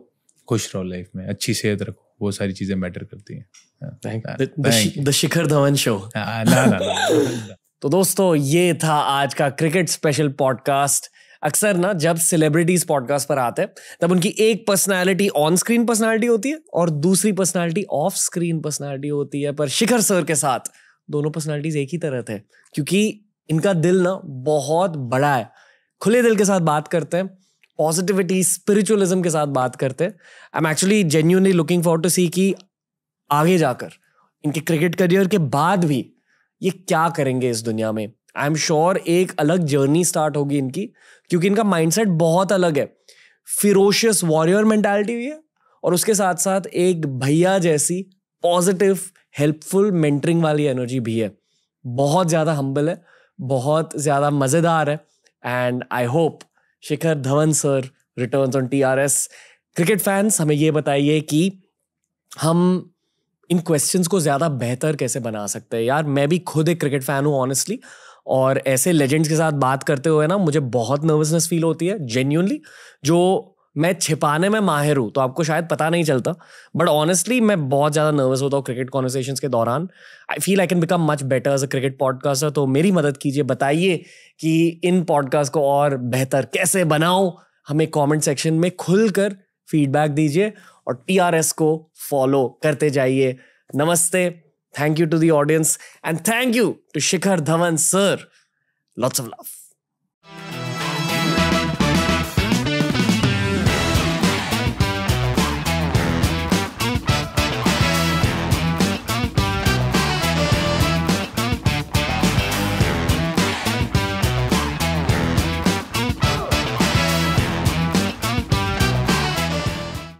खुश रहो लाइफ में अच्छी सेहत रखो वो सारी चीज़ें मैटर करती हैं शिखर धवन शो ना ना तो दोस्तों ये था आज का क्रिकेट स्पेशल पॉडकास्ट अक्सर ना जब सेलिब्रिटीज पॉडकास्ट पर आते हैं तब उनकी एक पर्सनालिटी ऑन स्क्रीन पर्सनालिटी होती है और दूसरी पर्सनालिटी ऑफ स्क्रीन पर्सनालिटी होती है पर शिखर सर के साथ दोनों पर्सनालिटीज एक ही तरह थे क्योंकि इनका दिल ना बहुत बड़ा है खुले दिल के साथ बात करते हैं पॉजिटिविटी स्पिरिचुअलिज्म के साथ बात करते हैं I am actually genuinely looking for to see कि आगे जाकर इनके क्रिकेट करियर के बाद भी ये क्या करेंगे इस दुनिया में आई एम श्योर एक अलग जर्नी स्टार्ट होगी इनकी क्योंकि इनका माइंडसेट बहुत अलग है फिरोशियस वॉरियर मेंटालिटी भी है और उसके साथ साथ एक भैया जैसी पॉजिटिव हेल्पफुल मेंटरिंग वाली एनर्जी भी है बहुत ज़्यादा हम्बल है बहुत ज़्यादा मज़ेदार है and I hope Shikhar Dhawan sir returns on T R S cricket fans हमें ये बताइए कि हम इन क्वेश्चंस को ज़्यादा बेहतर कैसे बना सकते हैं यार मैं भी खुद एक क्रिकेट फ़ैन हूँ ऑनेस्टली और ऐसे लेजेंड्स के साथ बात करते हुए ना मुझे बहुत नर्वसनेस फील होती है जेन्यूनली जो मैं छिपाने में माहिर हूँ तो आपको शायद पता नहीं चलता बट ऑनेस्टली मैं बहुत ज़्यादा नर्वस होता हूँ क्रिकेट कॉन्वर्सेशन के दौरान I feel I can become much better as a cricket podcaster तो मेरी मदद कीजिए बताइए कि इन पॉडकास्ट को और बेहतर कैसे बनाओ हमें कॉमेंट सेक्शन में खुल कर फीडबैक दीजिए और टी को फॉलो करते जाइए नमस्ते Thank you to the audience and thank you to Shikhar Dhawan, sir. Lots of love.